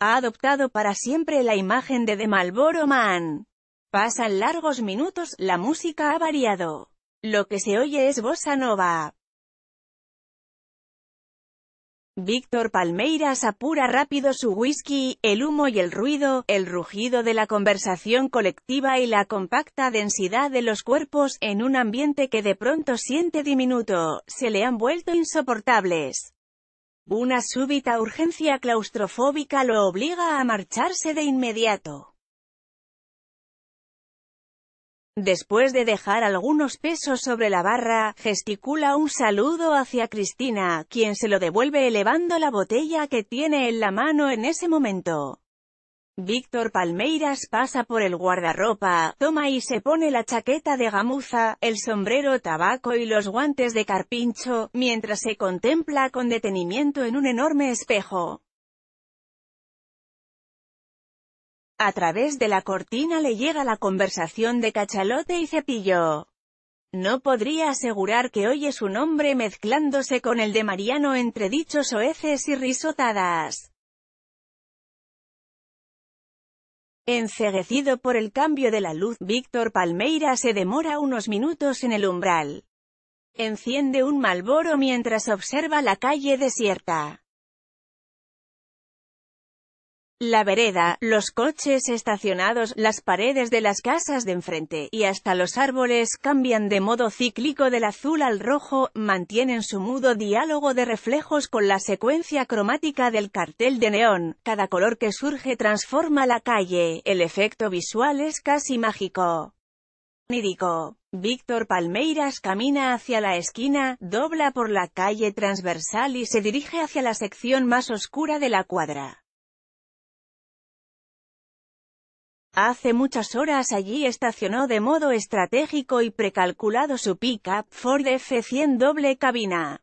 ha adoptado para siempre la imagen de The Malboro Man. Pasan largos minutos, la música ha variado. Lo que se oye es bossa nova. Víctor Palmeiras apura rápido su whisky, el humo y el ruido, el rugido de la conversación colectiva y la compacta densidad de los cuerpos, en un ambiente que de pronto siente diminuto, se le han vuelto insoportables. Una súbita urgencia claustrofóbica lo obliga a marcharse de inmediato. Después de dejar algunos pesos sobre la barra, gesticula un saludo hacia Cristina, quien se lo devuelve elevando la botella que tiene en la mano en ese momento. Víctor Palmeiras pasa por el guardarropa, toma y se pone la chaqueta de gamuza, el sombrero tabaco y los guantes de carpincho, mientras se contempla con detenimiento en un enorme espejo. A través de la cortina le llega la conversación de Cachalote y Cepillo. No podría asegurar que oye su nombre mezclándose con el de Mariano entre dichos oeces y risotadas. Enceguecido por el cambio de la luz, Víctor Palmeira se demora unos minutos en el umbral. Enciende un malboro mientras observa la calle desierta. La vereda, los coches estacionados, las paredes de las casas de enfrente y hasta los árboles cambian de modo cíclico del azul al rojo, mantienen su mudo diálogo de reflejos con la secuencia cromática del cartel de neón. Cada color que surge transforma la calle, el efecto visual es casi mágico. Nírico. Víctor Palmeiras camina hacia la esquina, dobla por la calle transversal y se dirige hacia la sección más oscura de la cuadra. Hace muchas horas allí estacionó de modo estratégico y precalculado su pickup Ford F100 doble cabina.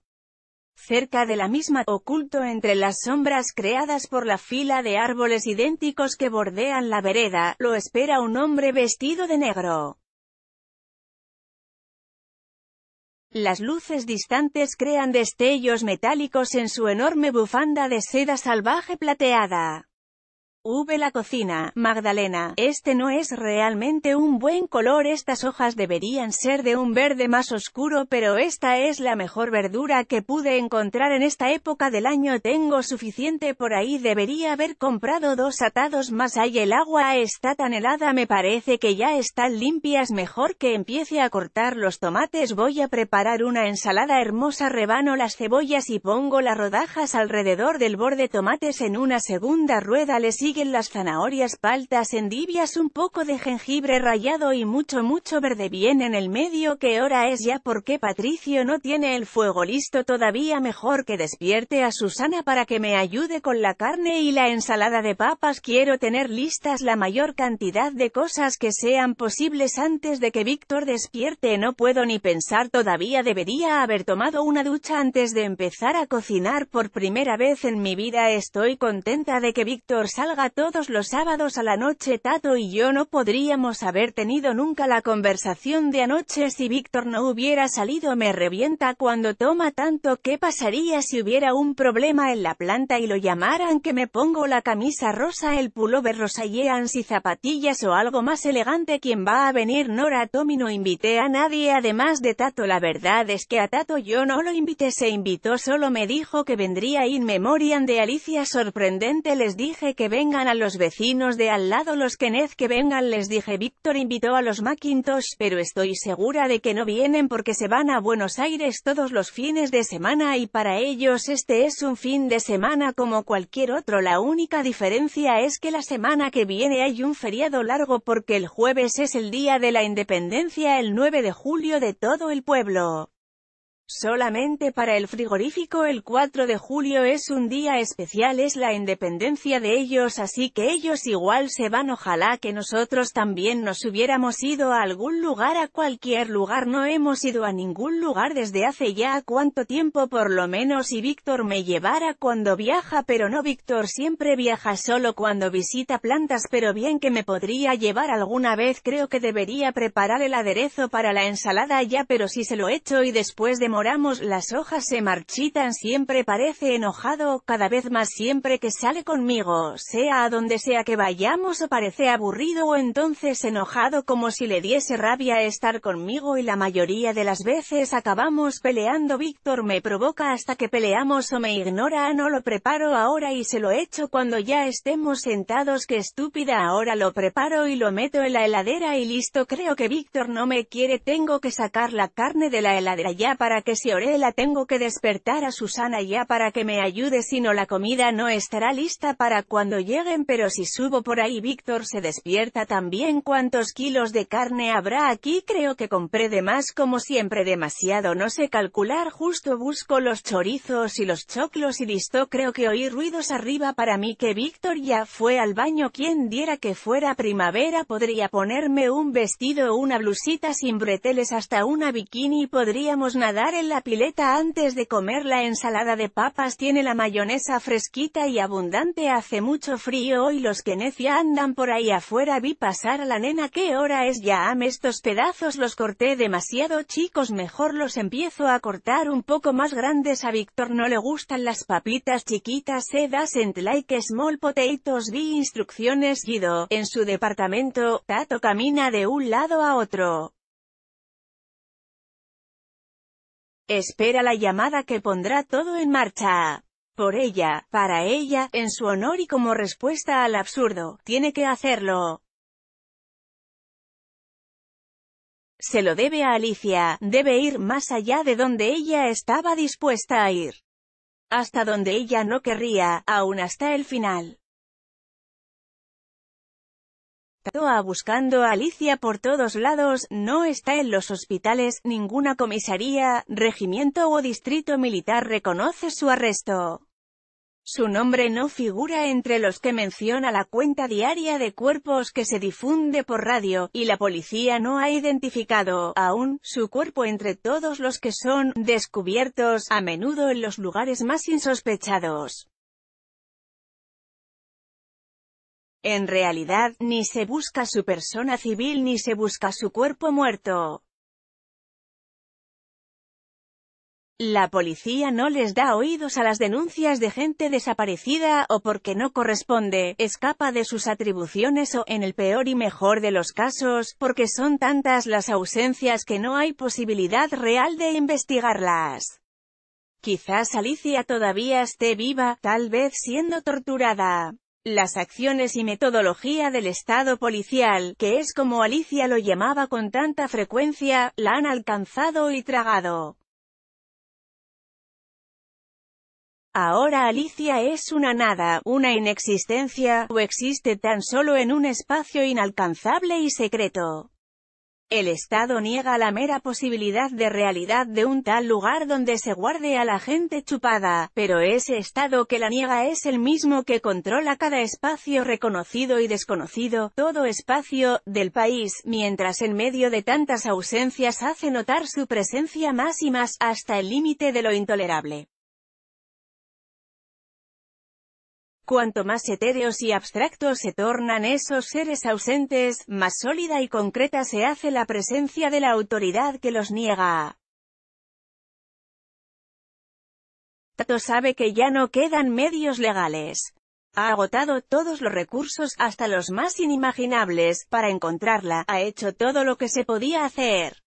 Cerca de la misma, oculto entre las sombras creadas por la fila de árboles idénticos que bordean la vereda, lo espera un hombre vestido de negro. Las luces distantes crean destellos metálicos en su enorme bufanda de seda salvaje plateada. V la cocina, Magdalena, este no es realmente un buen color estas hojas deberían ser de un verde más oscuro pero esta es la mejor verdura que pude encontrar en esta época del año tengo suficiente por ahí debería haber comprado dos atados más ahí el agua está tan helada me parece que ya están limpias mejor que empiece a cortar los tomates voy a preparar una ensalada hermosa rebano las cebollas y pongo las rodajas alrededor del borde tomates en una segunda rueda le en las zanahorias paltas, endivias, un poco de jengibre rallado y mucho mucho verde bien en el medio que hora es ya porque Patricio no tiene el fuego listo todavía mejor que despierte a Susana para que me ayude con la carne y la ensalada de papas quiero tener listas la mayor cantidad de cosas que sean posibles antes de que Víctor despierte no puedo ni pensar todavía debería haber tomado una ducha antes de empezar a cocinar por primera vez en mi vida estoy contenta de que Víctor salga todos los sábados a la noche Tato y yo no podríamos haber tenido nunca la conversación de anoche si Víctor no hubiera salido me revienta cuando toma tanto qué pasaría si hubiera un problema en la planta y lo llamaran que me pongo la camisa rosa el pullover rosa y zapatillas o algo más elegante quien va a venir Nora Tommy no invité a nadie además de Tato la verdad es que a Tato yo no lo invité se invitó solo me dijo que vendría in memoriam de Alicia sorprendente les dije que venga vengan a los vecinos de al lado los que nez que vengan les dije Víctor invitó a los Macintosh pero estoy segura de que no vienen porque se van a Buenos Aires todos los fines de semana y para ellos este es un fin de semana como cualquier otro la única diferencia es que la semana que viene hay un feriado largo porque el jueves es el día de la independencia el 9 de julio de todo el pueblo. Solamente para el frigorífico el 4 de julio es un día especial es la independencia de ellos así que ellos igual se van ojalá que nosotros también nos hubiéramos ido a algún lugar a cualquier lugar no hemos ido a ningún lugar desde hace ya cuánto tiempo por lo menos y Víctor me llevara cuando viaja pero no Víctor siempre viaja solo cuando visita plantas pero bien que me podría llevar alguna vez creo que debería preparar el aderezo para la ensalada ya pero si se lo echo y después de Moramos, las hojas se marchitan siempre parece enojado, cada vez más siempre que sale conmigo, sea a donde sea que vayamos o parece aburrido o entonces enojado como si le diese rabia estar conmigo y la mayoría de las veces acabamos peleando Víctor me provoca hasta que peleamos o me ignora ah, no lo preparo ahora y se lo echo cuando ya estemos sentados que estúpida ahora lo preparo y lo meto en la heladera y listo creo que Víctor no me quiere tengo que sacar la carne de la heladera ya para que si Orela tengo que despertar a Susana ya para que me ayude si no la comida no estará lista para cuando lleguen pero si subo por ahí Víctor se despierta también cuántos kilos de carne habrá aquí creo que compré de más como siempre demasiado no sé calcular justo busco los chorizos y los choclos y listo creo que oí ruidos arriba para mí que Víctor ya fue al baño quien diera que fuera primavera podría ponerme un vestido o una blusita sin breteles hasta una bikini podríamos nadar en la pileta antes de comer la ensalada de papas tiene la mayonesa fresquita y abundante hace mucho frío y los que necia andan por ahí afuera vi pasar a la nena qué hora es ya am estos pedazos los corté demasiado chicos mejor los empiezo a cortar un poco más grandes a Víctor no le gustan las papitas chiquitas sedas en like small potatoes vi instrucciones Guido en su departamento, Tato camina de un lado a otro. Espera la llamada que pondrá todo en marcha. Por ella, para ella, en su honor y como respuesta al absurdo, tiene que hacerlo. Se lo debe a Alicia, debe ir más allá de donde ella estaba dispuesta a ir. Hasta donde ella no querría, aún hasta el final buscando a Alicia por todos lados, no está en los hospitales, ninguna comisaría, regimiento o distrito militar reconoce su arresto. Su nombre no figura entre los que menciona la cuenta diaria de cuerpos que se difunde por radio, y la policía no ha identificado, aún, su cuerpo entre todos los que son descubiertos, a menudo en los lugares más insospechados. En realidad, ni se busca su persona civil ni se busca su cuerpo muerto. La policía no les da oídos a las denuncias de gente desaparecida, o porque no corresponde, escapa de sus atribuciones o, en el peor y mejor de los casos, porque son tantas las ausencias que no hay posibilidad real de investigarlas. Quizás Alicia todavía esté viva, tal vez siendo torturada las acciones y metodología del Estado policial, que es como Alicia lo llamaba con tanta frecuencia, la han alcanzado y tragado. Ahora Alicia es una nada, una inexistencia, o existe tan solo en un espacio inalcanzable y secreto. El Estado niega la mera posibilidad de realidad de un tal lugar donde se guarde a la gente chupada, pero ese Estado que la niega es el mismo que controla cada espacio reconocido y desconocido, todo espacio, del país, mientras en medio de tantas ausencias hace notar su presencia más y más, hasta el límite de lo intolerable. Cuanto más etéreos y abstractos se tornan esos seres ausentes, más sólida y concreta se hace la presencia de la autoridad que los niega. Tato sabe que ya no quedan medios legales. Ha agotado todos los recursos, hasta los más inimaginables, para encontrarla, ha hecho todo lo que se podía hacer.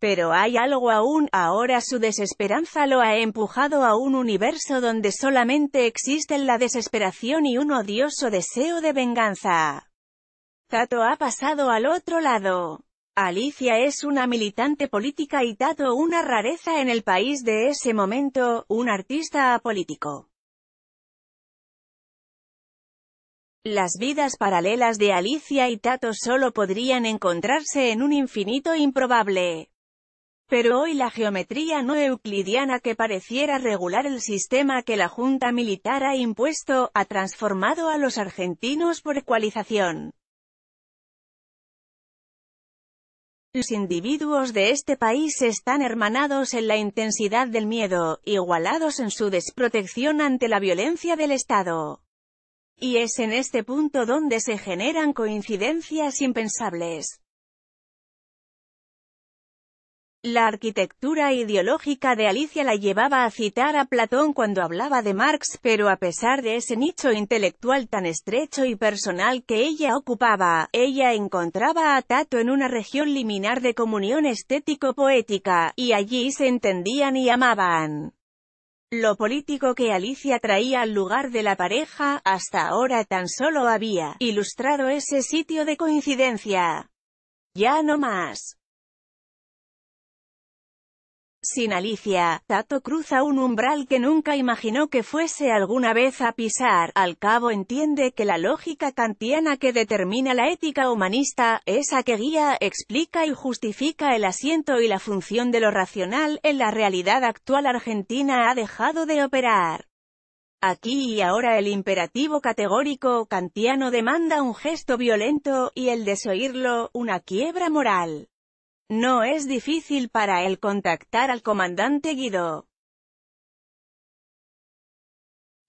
Pero hay algo aún, ahora su desesperanza lo ha empujado a un universo donde solamente existen la desesperación y un odioso deseo de venganza. Tato ha pasado al otro lado. Alicia es una militante política y Tato una rareza en el país de ese momento, un artista apolítico. Las vidas paralelas de Alicia y Tato solo podrían encontrarse en un infinito improbable. Pero hoy la geometría no euclidiana que pareciera regular el sistema que la Junta Militar ha impuesto, ha transformado a los argentinos por ecualización. Los individuos de este país están hermanados en la intensidad del miedo, igualados en su desprotección ante la violencia del Estado. Y es en este punto donde se generan coincidencias impensables. La arquitectura ideológica de Alicia la llevaba a citar a Platón cuando hablaba de Marx, pero a pesar de ese nicho intelectual tan estrecho y personal que ella ocupaba, ella encontraba a Tato en una región liminar de comunión estético-poética, y allí se entendían y amaban. Lo político que Alicia traía al lugar de la pareja, hasta ahora tan solo había ilustrado ese sitio de coincidencia. Ya no más. Sin Alicia, Tato cruza un umbral que nunca imaginó que fuese alguna vez a pisar, al cabo entiende que la lógica kantiana que determina la ética humanista, esa que guía, explica y justifica el asiento y la función de lo racional, en la realidad actual argentina ha dejado de operar. Aquí y ahora el imperativo categórico kantiano demanda un gesto violento, y el desoírlo, una quiebra moral. No es difícil para él contactar al comandante Guido.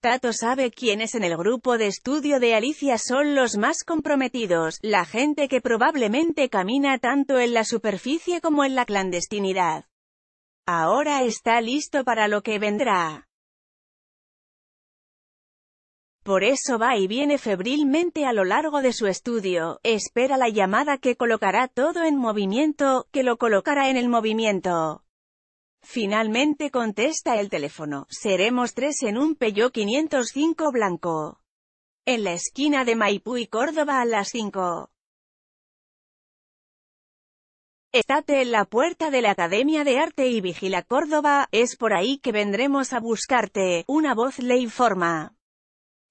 Tato sabe quiénes en el grupo de estudio de Alicia son los más comprometidos, la gente que probablemente camina tanto en la superficie como en la clandestinidad. Ahora está listo para lo que vendrá. Por eso va y viene febrilmente a lo largo de su estudio, espera la llamada que colocará todo en movimiento, que lo colocará en el movimiento. Finalmente contesta el teléfono, seremos tres en un Peugeot 505 blanco. En la esquina de Maipú y Córdoba a las 5. Estate en la puerta de la Academia de Arte y Vigila Córdoba, es por ahí que vendremos a buscarte, una voz le informa.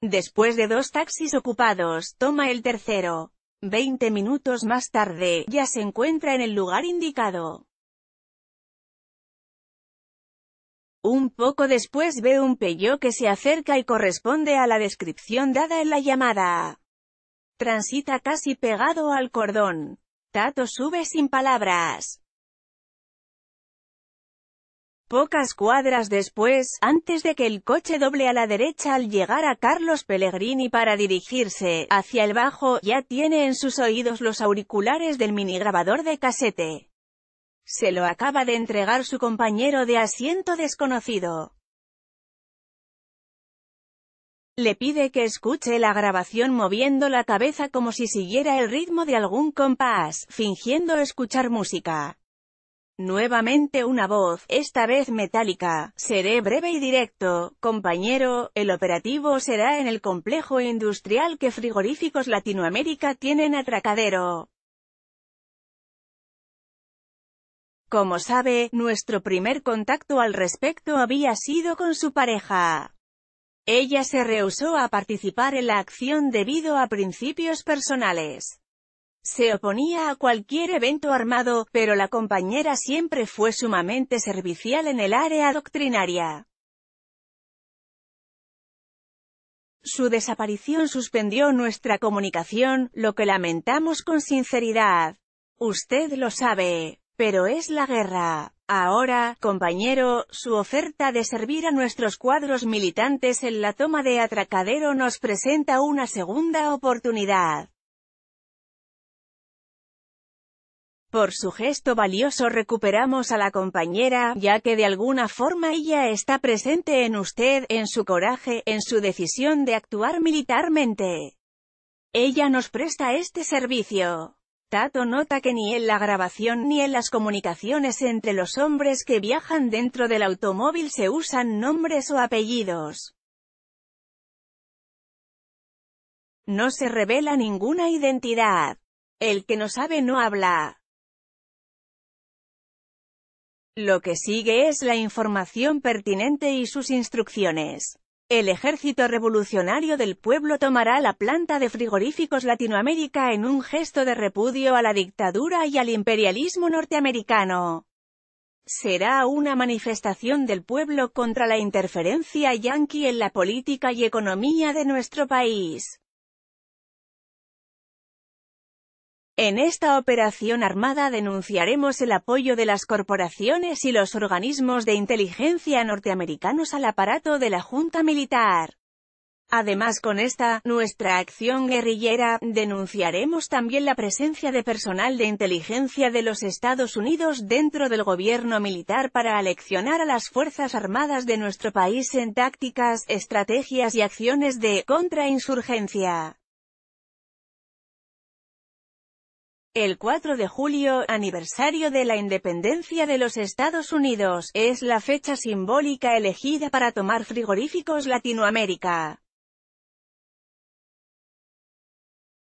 Después de dos taxis ocupados, toma el tercero. Veinte minutos más tarde, ya se encuentra en el lugar indicado. Un poco después ve un pello que se acerca y corresponde a la descripción dada en la llamada. Transita casi pegado al cordón. Tato sube sin palabras. Pocas cuadras después, antes de que el coche doble a la derecha al llegar a Carlos Pellegrini para dirigirse hacia el bajo, ya tiene en sus oídos los auriculares del minigrabador de casete. Se lo acaba de entregar su compañero de asiento desconocido. Le pide que escuche la grabación moviendo la cabeza como si siguiera el ritmo de algún compás, fingiendo escuchar música. Nuevamente una voz, esta vez metálica, seré breve y directo, compañero, el operativo será en el complejo industrial que frigoríficos Latinoamérica tienen atracadero. Como sabe, nuestro primer contacto al respecto había sido con su pareja. Ella se rehusó a participar en la acción debido a principios personales. Se oponía a cualquier evento armado, pero la compañera siempre fue sumamente servicial en el área doctrinaria. Su desaparición suspendió nuestra comunicación, lo que lamentamos con sinceridad. Usted lo sabe, pero es la guerra. Ahora, compañero, su oferta de servir a nuestros cuadros militantes en la toma de Atracadero nos presenta una segunda oportunidad. Por su gesto valioso recuperamos a la compañera, ya que de alguna forma ella está presente en usted, en su coraje, en su decisión de actuar militarmente. Ella nos presta este servicio. Tato nota que ni en la grabación ni en las comunicaciones entre los hombres que viajan dentro del automóvil se usan nombres o apellidos. No se revela ninguna identidad. El que no sabe no habla. Lo que sigue es la información pertinente y sus instrucciones. El ejército revolucionario del pueblo tomará la planta de frigoríficos Latinoamérica en un gesto de repudio a la dictadura y al imperialismo norteamericano. Será una manifestación del pueblo contra la interferencia yanqui en la política y economía de nuestro país. En esta operación armada denunciaremos el apoyo de las corporaciones y los organismos de inteligencia norteamericanos al aparato de la Junta Militar. Además con esta, nuestra acción guerrillera, denunciaremos también la presencia de personal de inteligencia de los Estados Unidos dentro del gobierno militar para aleccionar a las Fuerzas Armadas de nuestro país en tácticas, estrategias y acciones de contrainsurgencia. El 4 de julio, aniversario de la independencia de los Estados Unidos, es la fecha simbólica elegida para tomar frigoríficos Latinoamérica.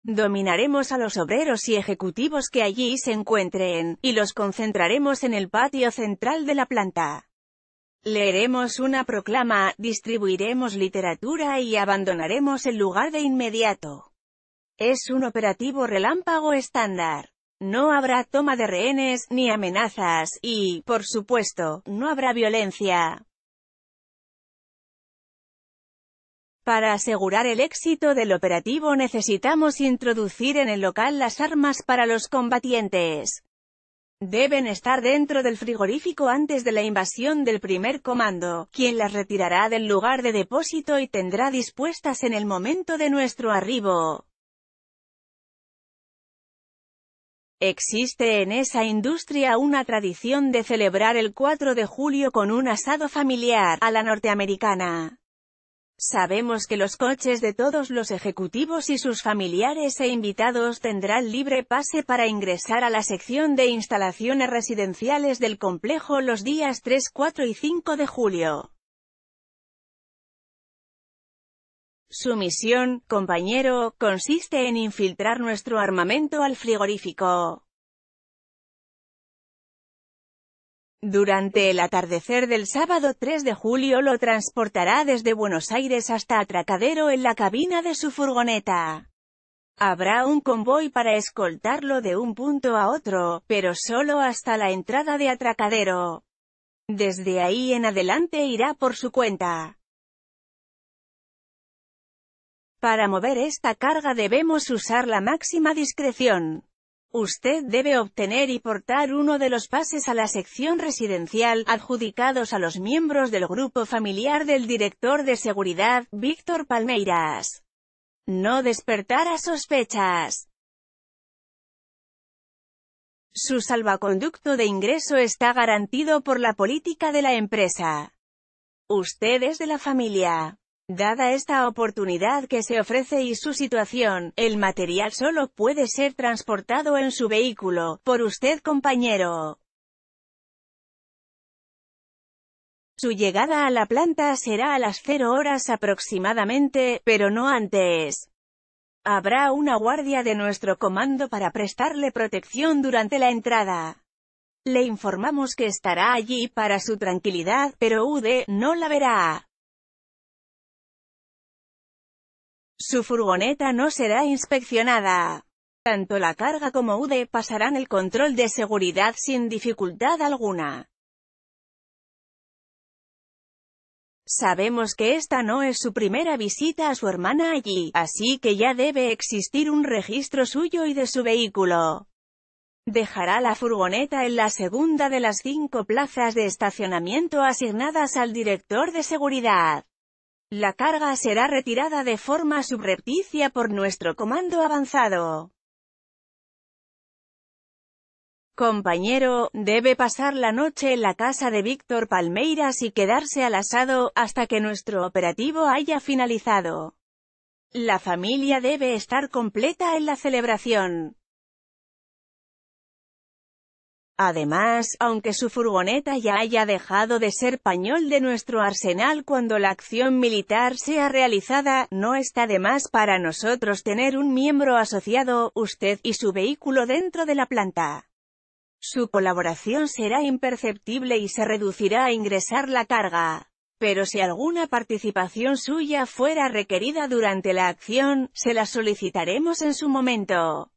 Dominaremos a los obreros y ejecutivos que allí se encuentren, y los concentraremos en el patio central de la planta. Leeremos una proclama, distribuiremos literatura y abandonaremos el lugar de inmediato. Es un operativo relámpago estándar. No habrá toma de rehenes, ni amenazas, y, por supuesto, no habrá violencia. Para asegurar el éxito del operativo necesitamos introducir en el local las armas para los combatientes. Deben estar dentro del frigorífico antes de la invasión del primer comando, quien las retirará del lugar de depósito y tendrá dispuestas en el momento de nuestro arribo. Existe en esa industria una tradición de celebrar el 4 de julio con un asado familiar, a la norteamericana. Sabemos que los coches de todos los ejecutivos y sus familiares e invitados tendrán libre pase para ingresar a la sección de instalaciones residenciales del complejo los días 3, 4 y 5 de julio. Su misión, compañero, consiste en infiltrar nuestro armamento al frigorífico. Durante el atardecer del sábado 3 de julio lo transportará desde Buenos Aires hasta Atracadero en la cabina de su furgoneta. Habrá un convoy para escoltarlo de un punto a otro, pero solo hasta la entrada de Atracadero. Desde ahí en adelante irá por su cuenta. Para mover esta carga debemos usar la máxima discreción. Usted debe obtener y portar uno de los pases a la sección residencial, adjudicados a los miembros del grupo familiar del director de seguridad, Víctor Palmeiras. No despertar a sospechas. Su salvaconducto de ingreso está garantido por la política de la empresa. Usted es de la familia. Dada esta oportunidad que se ofrece y su situación, el material solo puede ser transportado en su vehículo, por usted compañero. Su llegada a la planta será a las 0 horas aproximadamente, pero no antes. Habrá una guardia de nuestro comando para prestarle protección durante la entrada. Le informamos que estará allí para su tranquilidad, pero UD, no la verá. Su furgoneta no será inspeccionada. Tanto la carga como UD pasarán el control de seguridad sin dificultad alguna. Sabemos que esta no es su primera visita a su hermana allí, así que ya debe existir un registro suyo y de su vehículo. Dejará la furgoneta en la segunda de las cinco plazas de estacionamiento asignadas al director de seguridad. La carga será retirada de forma subrepticia por nuestro comando avanzado. Compañero, debe pasar la noche en la casa de Víctor Palmeiras y quedarse al asado, hasta que nuestro operativo haya finalizado. La familia debe estar completa en la celebración. Además, aunque su furgoneta ya haya dejado de ser pañol de nuestro arsenal cuando la acción militar sea realizada, no está de más para nosotros tener un miembro asociado, usted, y su vehículo dentro de la planta. Su colaboración será imperceptible y se reducirá a ingresar la carga. Pero si alguna participación suya fuera requerida durante la acción, se la solicitaremos en su momento.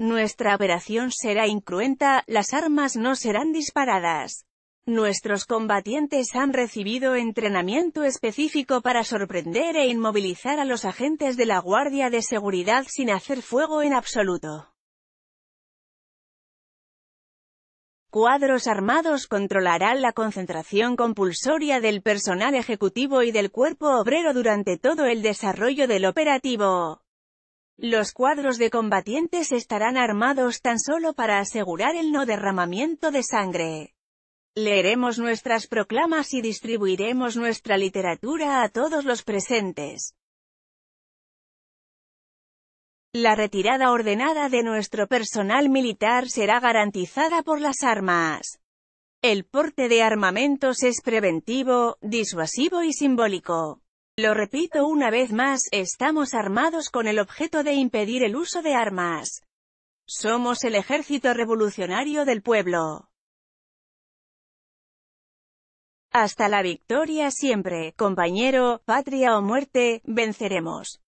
Nuestra operación será incruenta, las armas no serán disparadas. Nuestros combatientes han recibido entrenamiento específico para sorprender e inmovilizar a los agentes de la Guardia de Seguridad sin hacer fuego en absoluto. Cuadros armados controlarán la concentración compulsoria del personal ejecutivo y del cuerpo obrero durante todo el desarrollo del operativo. Los cuadros de combatientes estarán armados tan solo para asegurar el no derramamiento de sangre. Leeremos nuestras proclamas y distribuiremos nuestra literatura a todos los presentes. La retirada ordenada de nuestro personal militar será garantizada por las armas. El porte de armamentos es preventivo, disuasivo y simbólico. Lo repito una vez más, estamos armados con el objeto de impedir el uso de armas. Somos el ejército revolucionario del pueblo. Hasta la victoria siempre, compañero, patria o muerte, venceremos.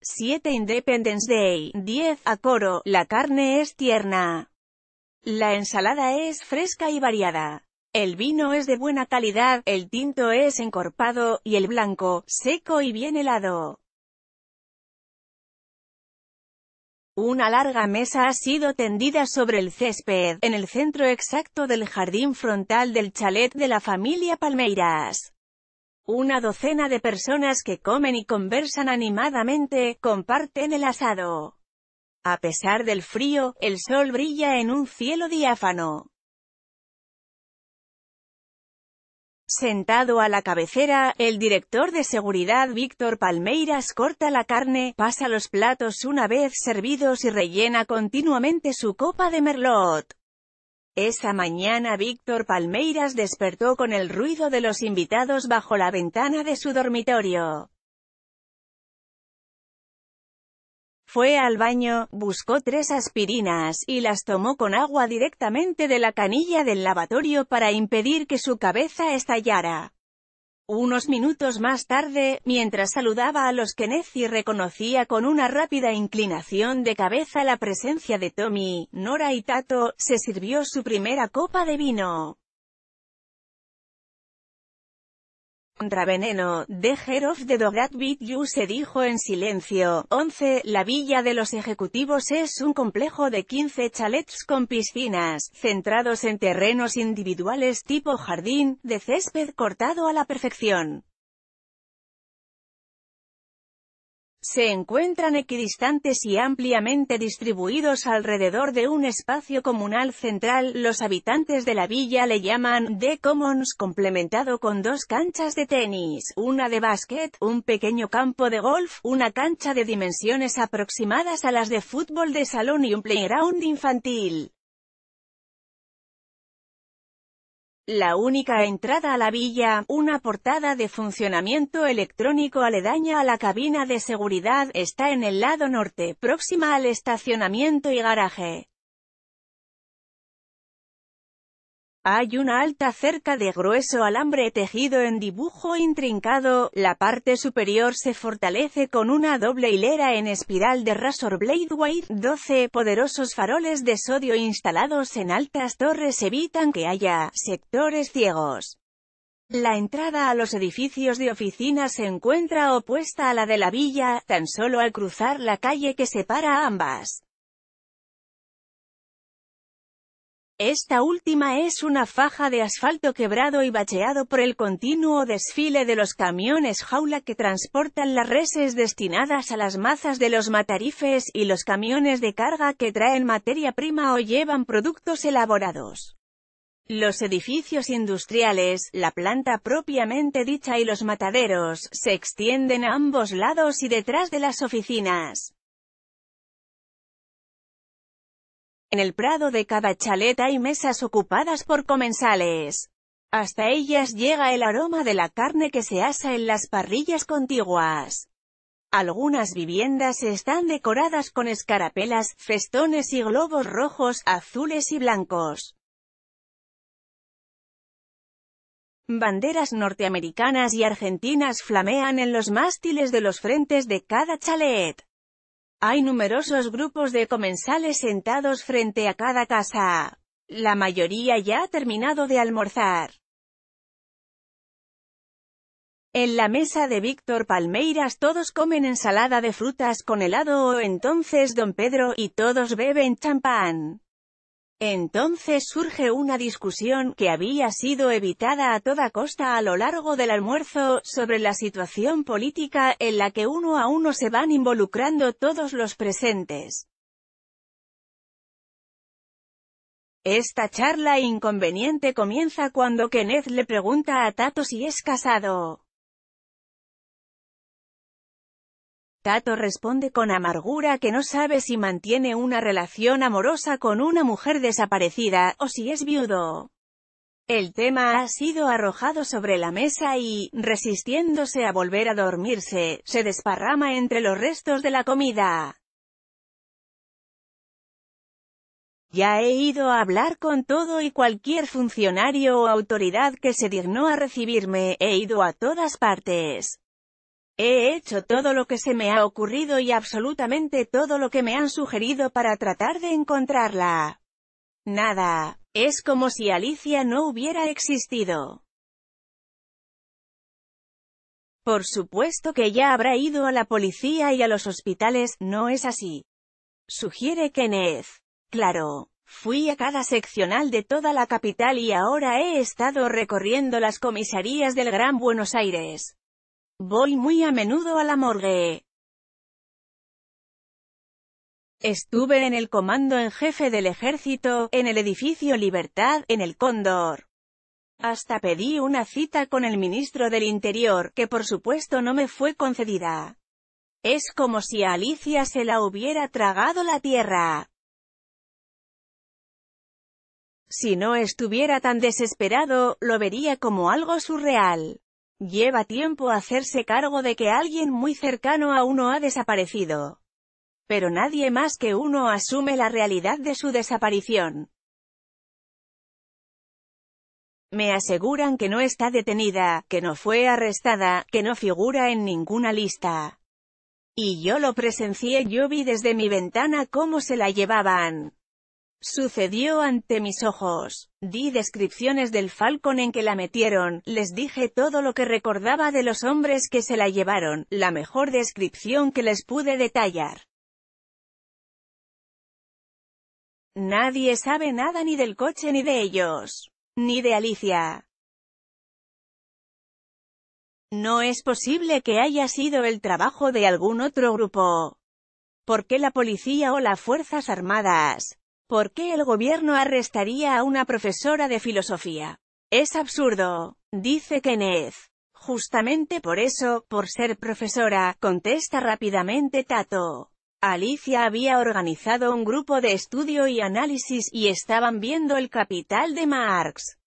7 Independence Day, 10 a coro, la carne es tierna. La ensalada es fresca y variada. El vino es de buena calidad, el tinto es encorpado, y el blanco, seco y bien helado. Una larga mesa ha sido tendida sobre el césped, en el centro exacto del jardín frontal del chalet de la familia Palmeiras. Una docena de personas que comen y conversan animadamente, comparten el asado. A pesar del frío, el sol brilla en un cielo diáfano. Sentado a la cabecera, el director de seguridad Víctor Palmeiras corta la carne, pasa los platos una vez servidos y rellena continuamente su copa de merlot. Esa mañana Víctor Palmeiras despertó con el ruido de los invitados bajo la ventana de su dormitorio. Fue al baño, buscó tres aspirinas, y las tomó con agua directamente de la canilla del lavatorio para impedir que su cabeza estallara. Unos minutos más tarde, mientras saludaba a los que y reconocía con una rápida inclinación de cabeza la presencia de Tommy, Nora y Tato, se sirvió su primera copa de vino. Contra Veneno, de Herof de You se dijo en silencio. 11. La Villa de los Ejecutivos es un complejo de 15 chalets con piscinas, centrados en terrenos individuales tipo jardín, de césped cortado a la perfección. se encuentran equidistantes y ampliamente distribuidos alrededor de un espacio comunal central. Los habitantes de la villa le llaman The Commons complementado con dos canchas de tenis, una de básquet, un pequeño campo de golf, una cancha de dimensiones aproximadas a las de fútbol de salón y un playground infantil. La única entrada a la villa, una portada de funcionamiento electrónico aledaña a la cabina de seguridad, está en el lado norte, próxima al estacionamiento y garaje. Hay una alta cerca de grueso alambre tejido en dibujo intrincado, la parte superior se fortalece con una doble hilera en espiral de Razor Blade Wire, 12 poderosos faroles de sodio instalados en altas torres evitan que haya sectores ciegos. La entrada a los edificios de oficina se encuentra opuesta a la de la villa, tan solo al cruzar la calle que separa ambas. Esta última es una faja de asfalto quebrado y bacheado por el continuo desfile de los camiones jaula que transportan las reses destinadas a las mazas de los matarifes y los camiones de carga que traen materia prima o llevan productos elaborados. Los edificios industriales, la planta propiamente dicha y los mataderos, se extienden a ambos lados y detrás de las oficinas. En el prado de cada chalet hay mesas ocupadas por comensales. Hasta ellas llega el aroma de la carne que se asa en las parrillas contiguas. Algunas viviendas están decoradas con escarapelas, festones y globos rojos, azules y blancos. Banderas norteamericanas y argentinas flamean en los mástiles de los frentes de cada chalet. Hay numerosos grupos de comensales sentados frente a cada casa. La mayoría ya ha terminado de almorzar. En la mesa de Víctor Palmeiras todos comen ensalada de frutas con helado o entonces Don Pedro, y todos beben champán. Entonces surge una discusión que había sido evitada a toda costa a lo largo del almuerzo, sobre la situación política, en la que uno a uno se van involucrando todos los presentes. Esta charla inconveniente comienza cuando Kenneth le pregunta a Tato si es casado. Tato responde con amargura que no sabe si mantiene una relación amorosa con una mujer desaparecida, o si es viudo. El tema ha sido arrojado sobre la mesa y, resistiéndose a volver a dormirse, se desparrama entre los restos de la comida. Ya he ido a hablar con todo y cualquier funcionario o autoridad que se dignó a recibirme, he ido a todas partes. He hecho todo lo que se me ha ocurrido y absolutamente todo lo que me han sugerido para tratar de encontrarla. Nada. Es como si Alicia no hubiera existido. Por supuesto que ya habrá ido a la policía y a los hospitales, no es así. Sugiere Kenneth. Claro. Fui a cada seccional de toda la capital y ahora he estado recorriendo las comisarías del Gran Buenos Aires. Voy muy a menudo a la morgue. Estuve en el comando en jefe del ejército, en el edificio Libertad, en el Cóndor. Hasta pedí una cita con el ministro del Interior, que por supuesto no me fue concedida. Es como si a Alicia se la hubiera tragado la tierra. Si no estuviera tan desesperado, lo vería como algo surreal. Lleva tiempo hacerse cargo de que alguien muy cercano a uno ha desaparecido. Pero nadie más que uno asume la realidad de su desaparición. Me aseguran que no está detenida, que no fue arrestada, que no figura en ninguna lista. Y yo lo presencié, yo vi desde mi ventana cómo se la llevaban. Sucedió ante mis ojos. Di descripciones del falcón en que la metieron, les dije todo lo que recordaba de los hombres que se la llevaron, la mejor descripción que les pude detallar. Nadie sabe nada ni del coche ni de ellos. Ni de Alicia. No es posible que haya sido el trabajo de algún otro grupo. ¿Por qué la policía o las Fuerzas Armadas ¿Por qué el gobierno arrestaría a una profesora de filosofía? Es absurdo, dice Kenneth. Justamente por eso, por ser profesora, contesta rápidamente Tato. Alicia había organizado un grupo de estudio y análisis y estaban viendo el capital de Marx.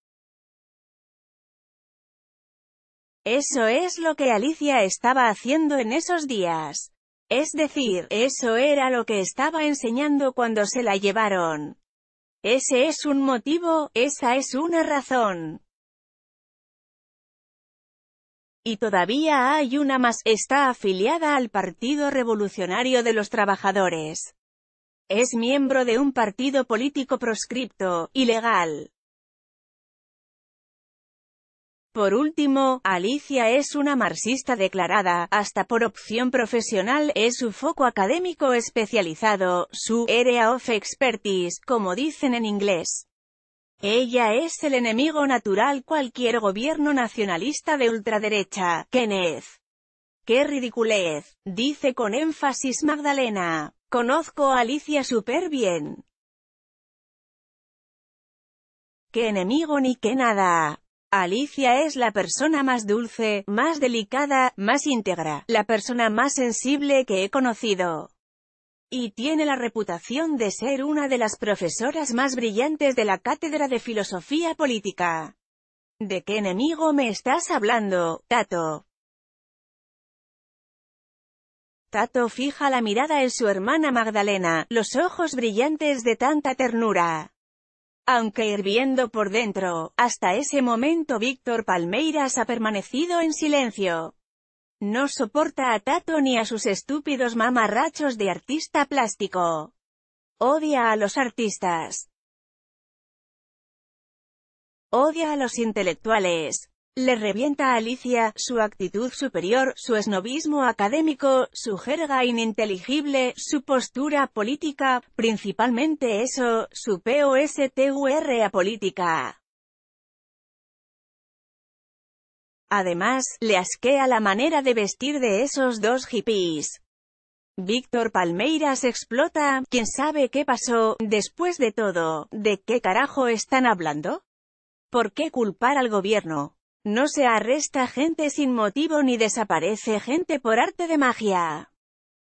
Eso es lo que Alicia estaba haciendo en esos días. Es decir, eso era lo que estaba enseñando cuando se la llevaron. Ese es un motivo, esa es una razón. Y todavía hay una más, está afiliada al Partido Revolucionario de los Trabajadores. Es miembro de un partido político proscripto, ilegal. Por último, Alicia es una marxista declarada, hasta por opción profesional, es su foco académico especializado, su area of expertise, como dicen en inglés. Ella es el enemigo natural cualquier gobierno nacionalista de ultraderecha, Kenneth. ¡Qué ridiculez! dice con énfasis Magdalena. Conozco a Alicia súper bien. ¡Qué enemigo ni qué nada! Alicia es la persona más dulce, más delicada, más íntegra, la persona más sensible que he conocido. Y tiene la reputación de ser una de las profesoras más brillantes de la Cátedra de Filosofía Política. ¿De qué enemigo me estás hablando, Tato? Tato fija la mirada en su hermana Magdalena, los ojos brillantes de tanta ternura. Aunque hirviendo por dentro, hasta ese momento Víctor Palmeiras ha permanecido en silencio. No soporta a Tato ni a sus estúpidos mamarrachos de artista plástico. Odia a los artistas. Odia a los intelectuales. Le revienta a Alicia, su actitud superior, su esnovismo académico, su jerga ininteligible, su postura política, principalmente eso, su POSTUR política. Además, le asquea la manera de vestir de esos dos hippies. Víctor Palmeiras explota, quién sabe qué pasó, después de todo, ¿de qué carajo están hablando? ¿Por qué culpar al gobierno? No se arresta gente sin motivo ni desaparece gente por arte de magia.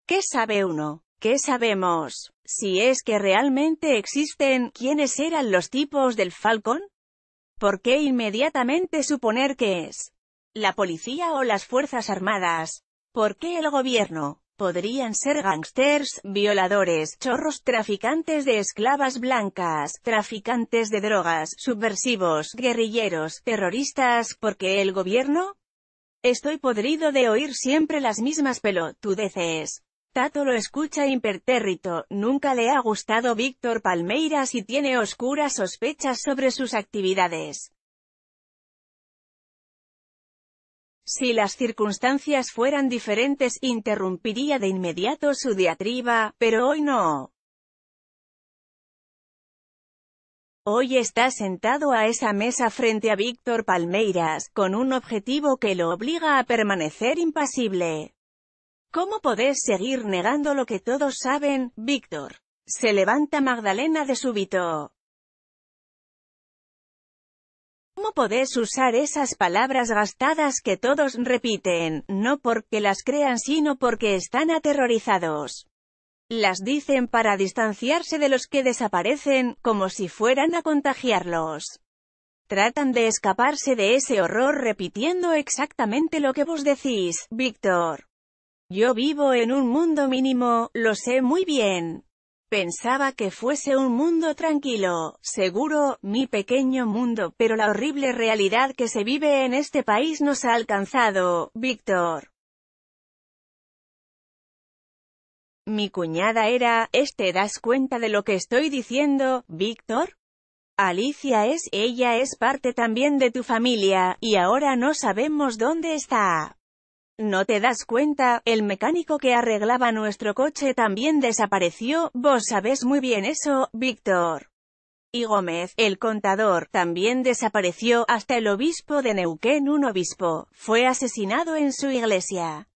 ¿Qué sabe uno? ¿Qué sabemos? Si es que realmente existen, ¿quiénes eran los tipos del Falcon? ¿Por qué inmediatamente suponer que es la policía o las Fuerzas Armadas? ¿Por qué el gobierno? Podrían ser gangsters, violadores, chorros, traficantes de esclavas blancas, traficantes de drogas, subversivos, guerrilleros, terroristas, porque el gobierno... Estoy podrido de oír siempre las mismas pelotudeces. Tato lo escucha impertérrito, nunca le ha gustado Víctor Palmeiras y tiene oscuras sospechas sobre sus actividades. Si las circunstancias fueran diferentes, interrumpiría de inmediato su diatriba, pero hoy no. Hoy está sentado a esa mesa frente a Víctor Palmeiras, con un objetivo que lo obliga a permanecer impasible. ¿Cómo podés seguir negando lo que todos saben, Víctor? Se levanta Magdalena de súbito. ¿Cómo podés usar esas palabras gastadas que todos repiten, no porque las crean sino porque están aterrorizados? Las dicen para distanciarse de los que desaparecen, como si fueran a contagiarlos. Tratan de escaparse de ese horror repitiendo exactamente lo que vos decís, Víctor. Yo vivo en un mundo mínimo, lo sé muy bien. Pensaba que fuese un mundo tranquilo, seguro, mi pequeño mundo, pero la horrible realidad que se vive en este país nos ha alcanzado, Víctor. Mi cuñada era, Este te das cuenta de lo que estoy diciendo, Víctor? Alicia es, ella es parte también de tu familia, y ahora no sabemos dónde está. ¿No te das cuenta? El mecánico que arreglaba nuestro coche también desapareció, vos sabés muy bien eso, Víctor. Y Gómez, el contador, también desapareció, hasta el obispo de Neuquén, un obispo, fue asesinado en su iglesia.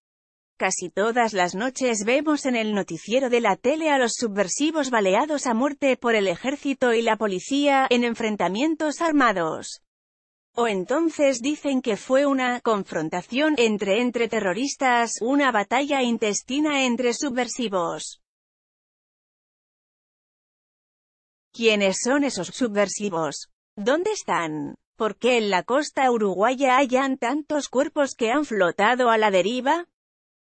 Casi todas las noches vemos en el noticiero de la tele a los subversivos baleados a muerte por el ejército y la policía, en enfrentamientos armados. O entonces dicen que fue una confrontación entre entre terroristas, una batalla intestina entre subversivos. ¿Quiénes son esos subversivos? ¿Dónde están? ¿Por qué en la costa uruguaya hayan tantos cuerpos que han flotado a la deriva?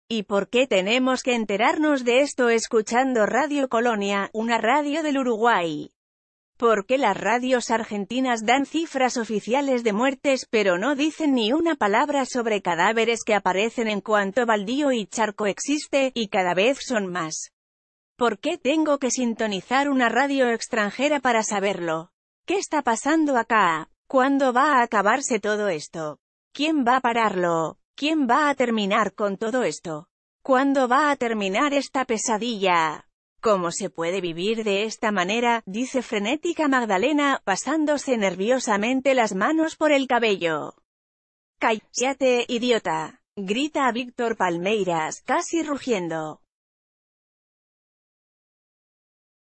¿Y por qué tenemos que enterarnos de esto escuchando Radio Colonia, una radio del Uruguay? ¿Por qué las radios argentinas dan cifras oficiales de muertes pero no dicen ni una palabra sobre cadáveres que aparecen en cuanto baldío y charco existe, y cada vez son más? ¿Por qué tengo que sintonizar una radio extranjera para saberlo? ¿Qué está pasando acá? ¿Cuándo va a acabarse todo esto? ¿Quién va a pararlo? ¿Quién va a terminar con todo esto? ¿Cuándo va a terminar esta pesadilla? ¿Cómo se puede vivir de esta manera? dice frenética Magdalena, pasándose nerviosamente las manos por el cabello. Cállate, idiota, grita Víctor Palmeiras, casi rugiendo.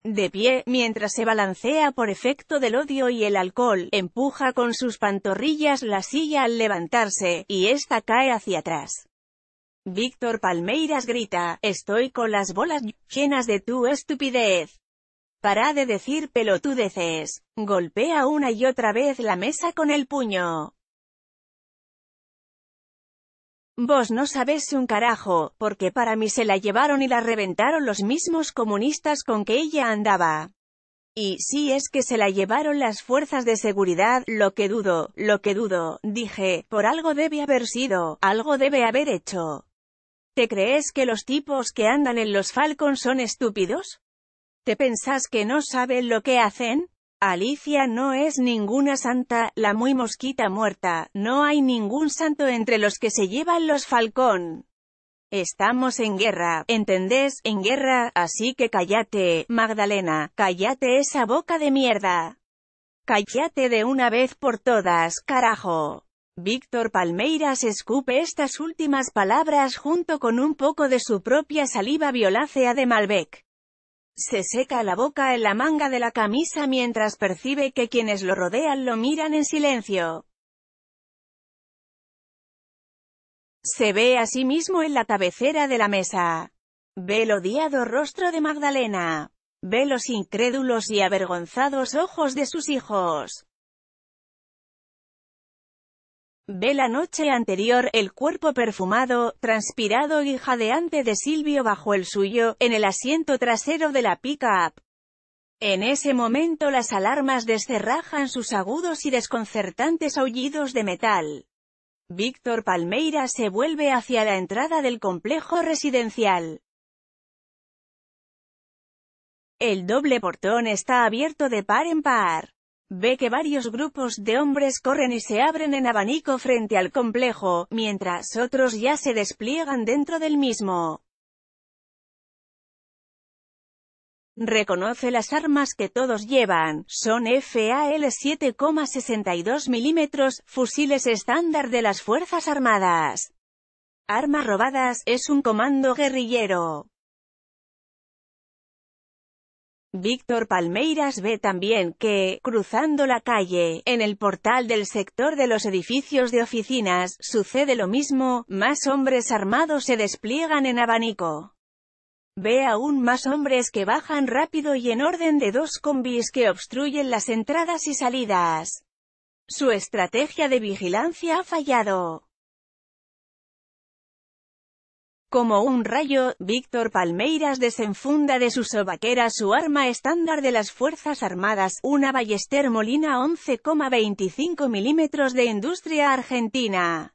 De pie, mientras se balancea por efecto del odio y el alcohol, empuja con sus pantorrillas la silla al levantarse, y ésta cae hacia atrás. Víctor Palmeiras grita, estoy con las bolas llenas de tu estupidez. Para de decir pelotudeces. Golpea una y otra vez la mesa con el puño. Vos no sabés un carajo, porque para mí se la llevaron y la reventaron los mismos comunistas con que ella andaba. Y si es que se la llevaron las fuerzas de seguridad, lo que dudo, lo que dudo, dije, por algo debe haber sido, algo debe haber hecho. ¿Te crees que los tipos que andan en los Falcón son estúpidos? ¿Te pensás que no saben lo que hacen? Alicia no es ninguna santa, la muy mosquita muerta, no hay ningún santo entre los que se llevan los Falcón. Estamos en guerra, ¿entendés? En guerra, así que cállate, Magdalena, cállate esa boca de mierda. Cállate de una vez por todas, carajo. Víctor Palmeiras escupe estas últimas palabras junto con un poco de su propia saliva violácea de Malbec. Se seca la boca en la manga de la camisa mientras percibe que quienes lo rodean lo miran en silencio. Se ve a sí mismo en la cabecera de la mesa. Ve el odiado rostro de Magdalena. Ve los incrédulos y avergonzados ojos de sus hijos. Ve la noche anterior, el cuerpo perfumado, transpirado y jadeante de Silvio bajo el suyo, en el asiento trasero de la pick-up. En ese momento las alarmas descerrajan sus agudos y desconcertantes aullidos de metal. Víctor Palmeira se vuelve hacia la entrada del complejo residencial. El doble portón está abierto de par en par ve que varios grupos de hombres corren y se abren en abanico frente al complejo, mientras otros ya se despliegan dentro del mismo. Reconoce las armas que todos llevan, son FAL 7,62 mm, fusiles estándar de las Fuerzas Armadas. Armas robadas, es un comando guerrillero. Víctor Palmeiras ve también que, cruzando la calle, en el portal del sector de los edificios de oficinas, sucede lo mismo, más hombres armados se despliegan en abanico. Ve aún más hombres que bajan rápido y en orden de dos combis que obstruyen las entradas y salidas. Su estrategia de vigilancia ha fallado. Como un rayo, Víctor Palmeiras desenfunda de su sobaquera su arma estándar de las Fuerzas Armadas, una ballester Molina 11,25 milímetros de industria argentina.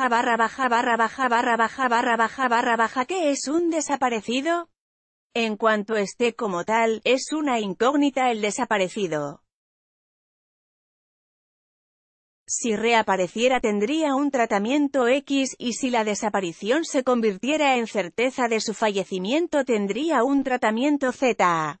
baja barra baja barra baja barra baja barra baja barra es un desaparecido? En cuanto esté como tal, es una incógnita el desaparecido. Si reapareciera tendría un tratamiento X, y si la desaparición se convirtiera en certeza de su fallecimiento tendría un tratamiento Z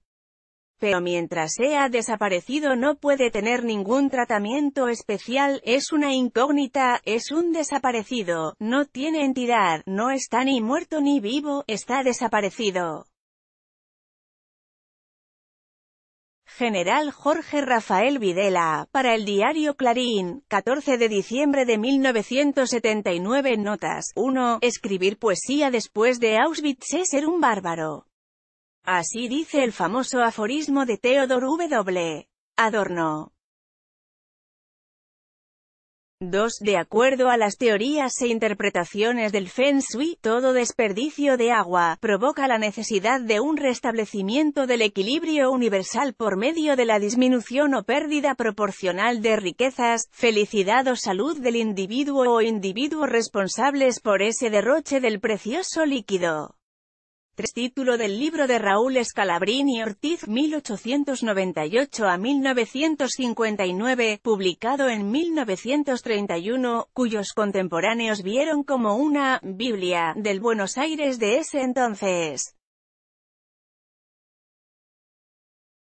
pero mientras sea desaparecido no puede tener ningún tratamiento especial, es una incógnita, es un desaparecido, no tiene entidad, no está ni muerto ni vivo, está desaparecido. General Jorge Rafael Videla, para el diario Clarín, 14 de diciembre de 1979 Notas 1. Escribir poesía después de Auschwitz es ser un bárbaro. Así dice el famoso aforismo de Theodor W. Adorno. 2. De acuerdo a las teorías e interpretaciones del Feng Shui, todo desperdicio de agua provoca la necesidad de un restablecimiento del equilibrio universal por medio de la disminución o pérdida proporcional de riquezas, felicidad o salud del individuo o individuos responsables por ese derroche del precioso líquido. Título del libro de Raúl Escalabrín y Ortiz 1898 a 1959, publicado en 1931, cuyos contemporáneos vieron como una «Biblia» del Buenos Aires de ese entonces.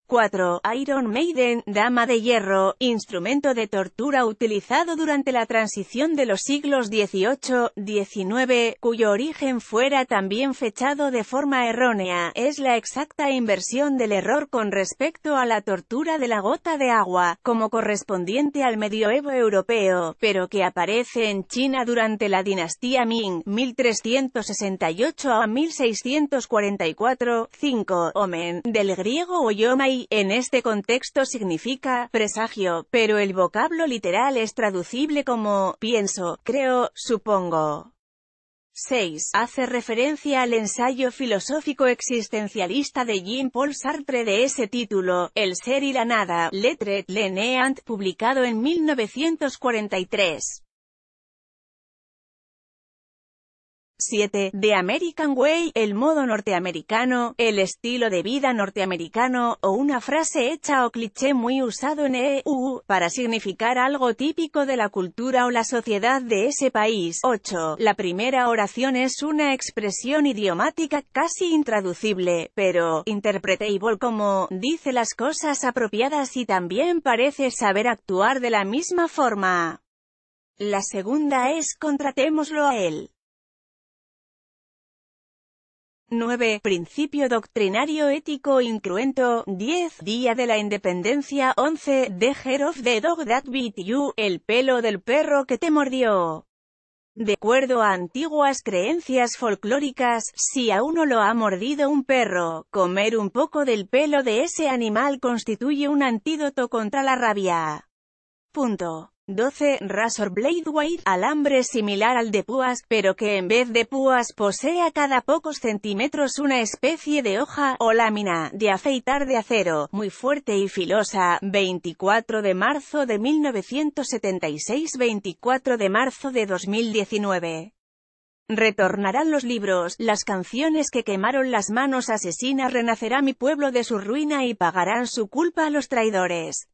4. Iron Maiden, Dama de Hierro, instrumento de tortura utilizado durante la transición de los siglos XVIII, XIX, cuyo origen fuera también fechado de forma errónea, es la exacta inversión del error con respecto a la tortura de la gota de agua, como correspondiente al medioevo europeo, pero que aparece en China durante la dinastía Ming, 1368 a 1644, 5. Omen, del griego Oyoma y en este contexto significa presagio, pero el vocablo literal es traducible como pienso, creo, supongo. 6. Hace referencia al ensayo filosófico existencialista de Jean-Paul Sartre de ese título, El ser y la nada, «Le Leneant, publicado en 1943. 7. The American Way, el modo norteamericano, el estilo de vida norteamericano, o una frase hecha o cliché muy usado en EU, para significar algo típico de la cultura o la sociedad de ese país. 8. La primera oración es una expresión idiomática casi intraducible, pero interpretable como, dice las cosas apropiadas y también parece saber actuar de la misma forma. La segunda es contratémoslo a él. 9. Principio doctrinario ético incruento. 10. Día de la Independencia. 11. The hair of the dog that bit you. El pelo del perro que te mordió. De acuerdo a antiguas creencias folclóricas, si a uno lo ha mordido un perro, comer un poco del pelo de ese animal constituye un antídoto contra la rabia. Punto. 12. Razor Blade White, alambre similar al de púas, pero que en vez de púas posee a cada pocos centímetros una especie de hoja, o lámina, de afeitar de acero, muy fuerte y filosa, 24 de marzo de 1976 24 de marzo de 2019 Retornarán los libros, las canciones que quemaron las manos asesinas renacerá mi pueblo de su ruina y pagarán su culpa a los traidores.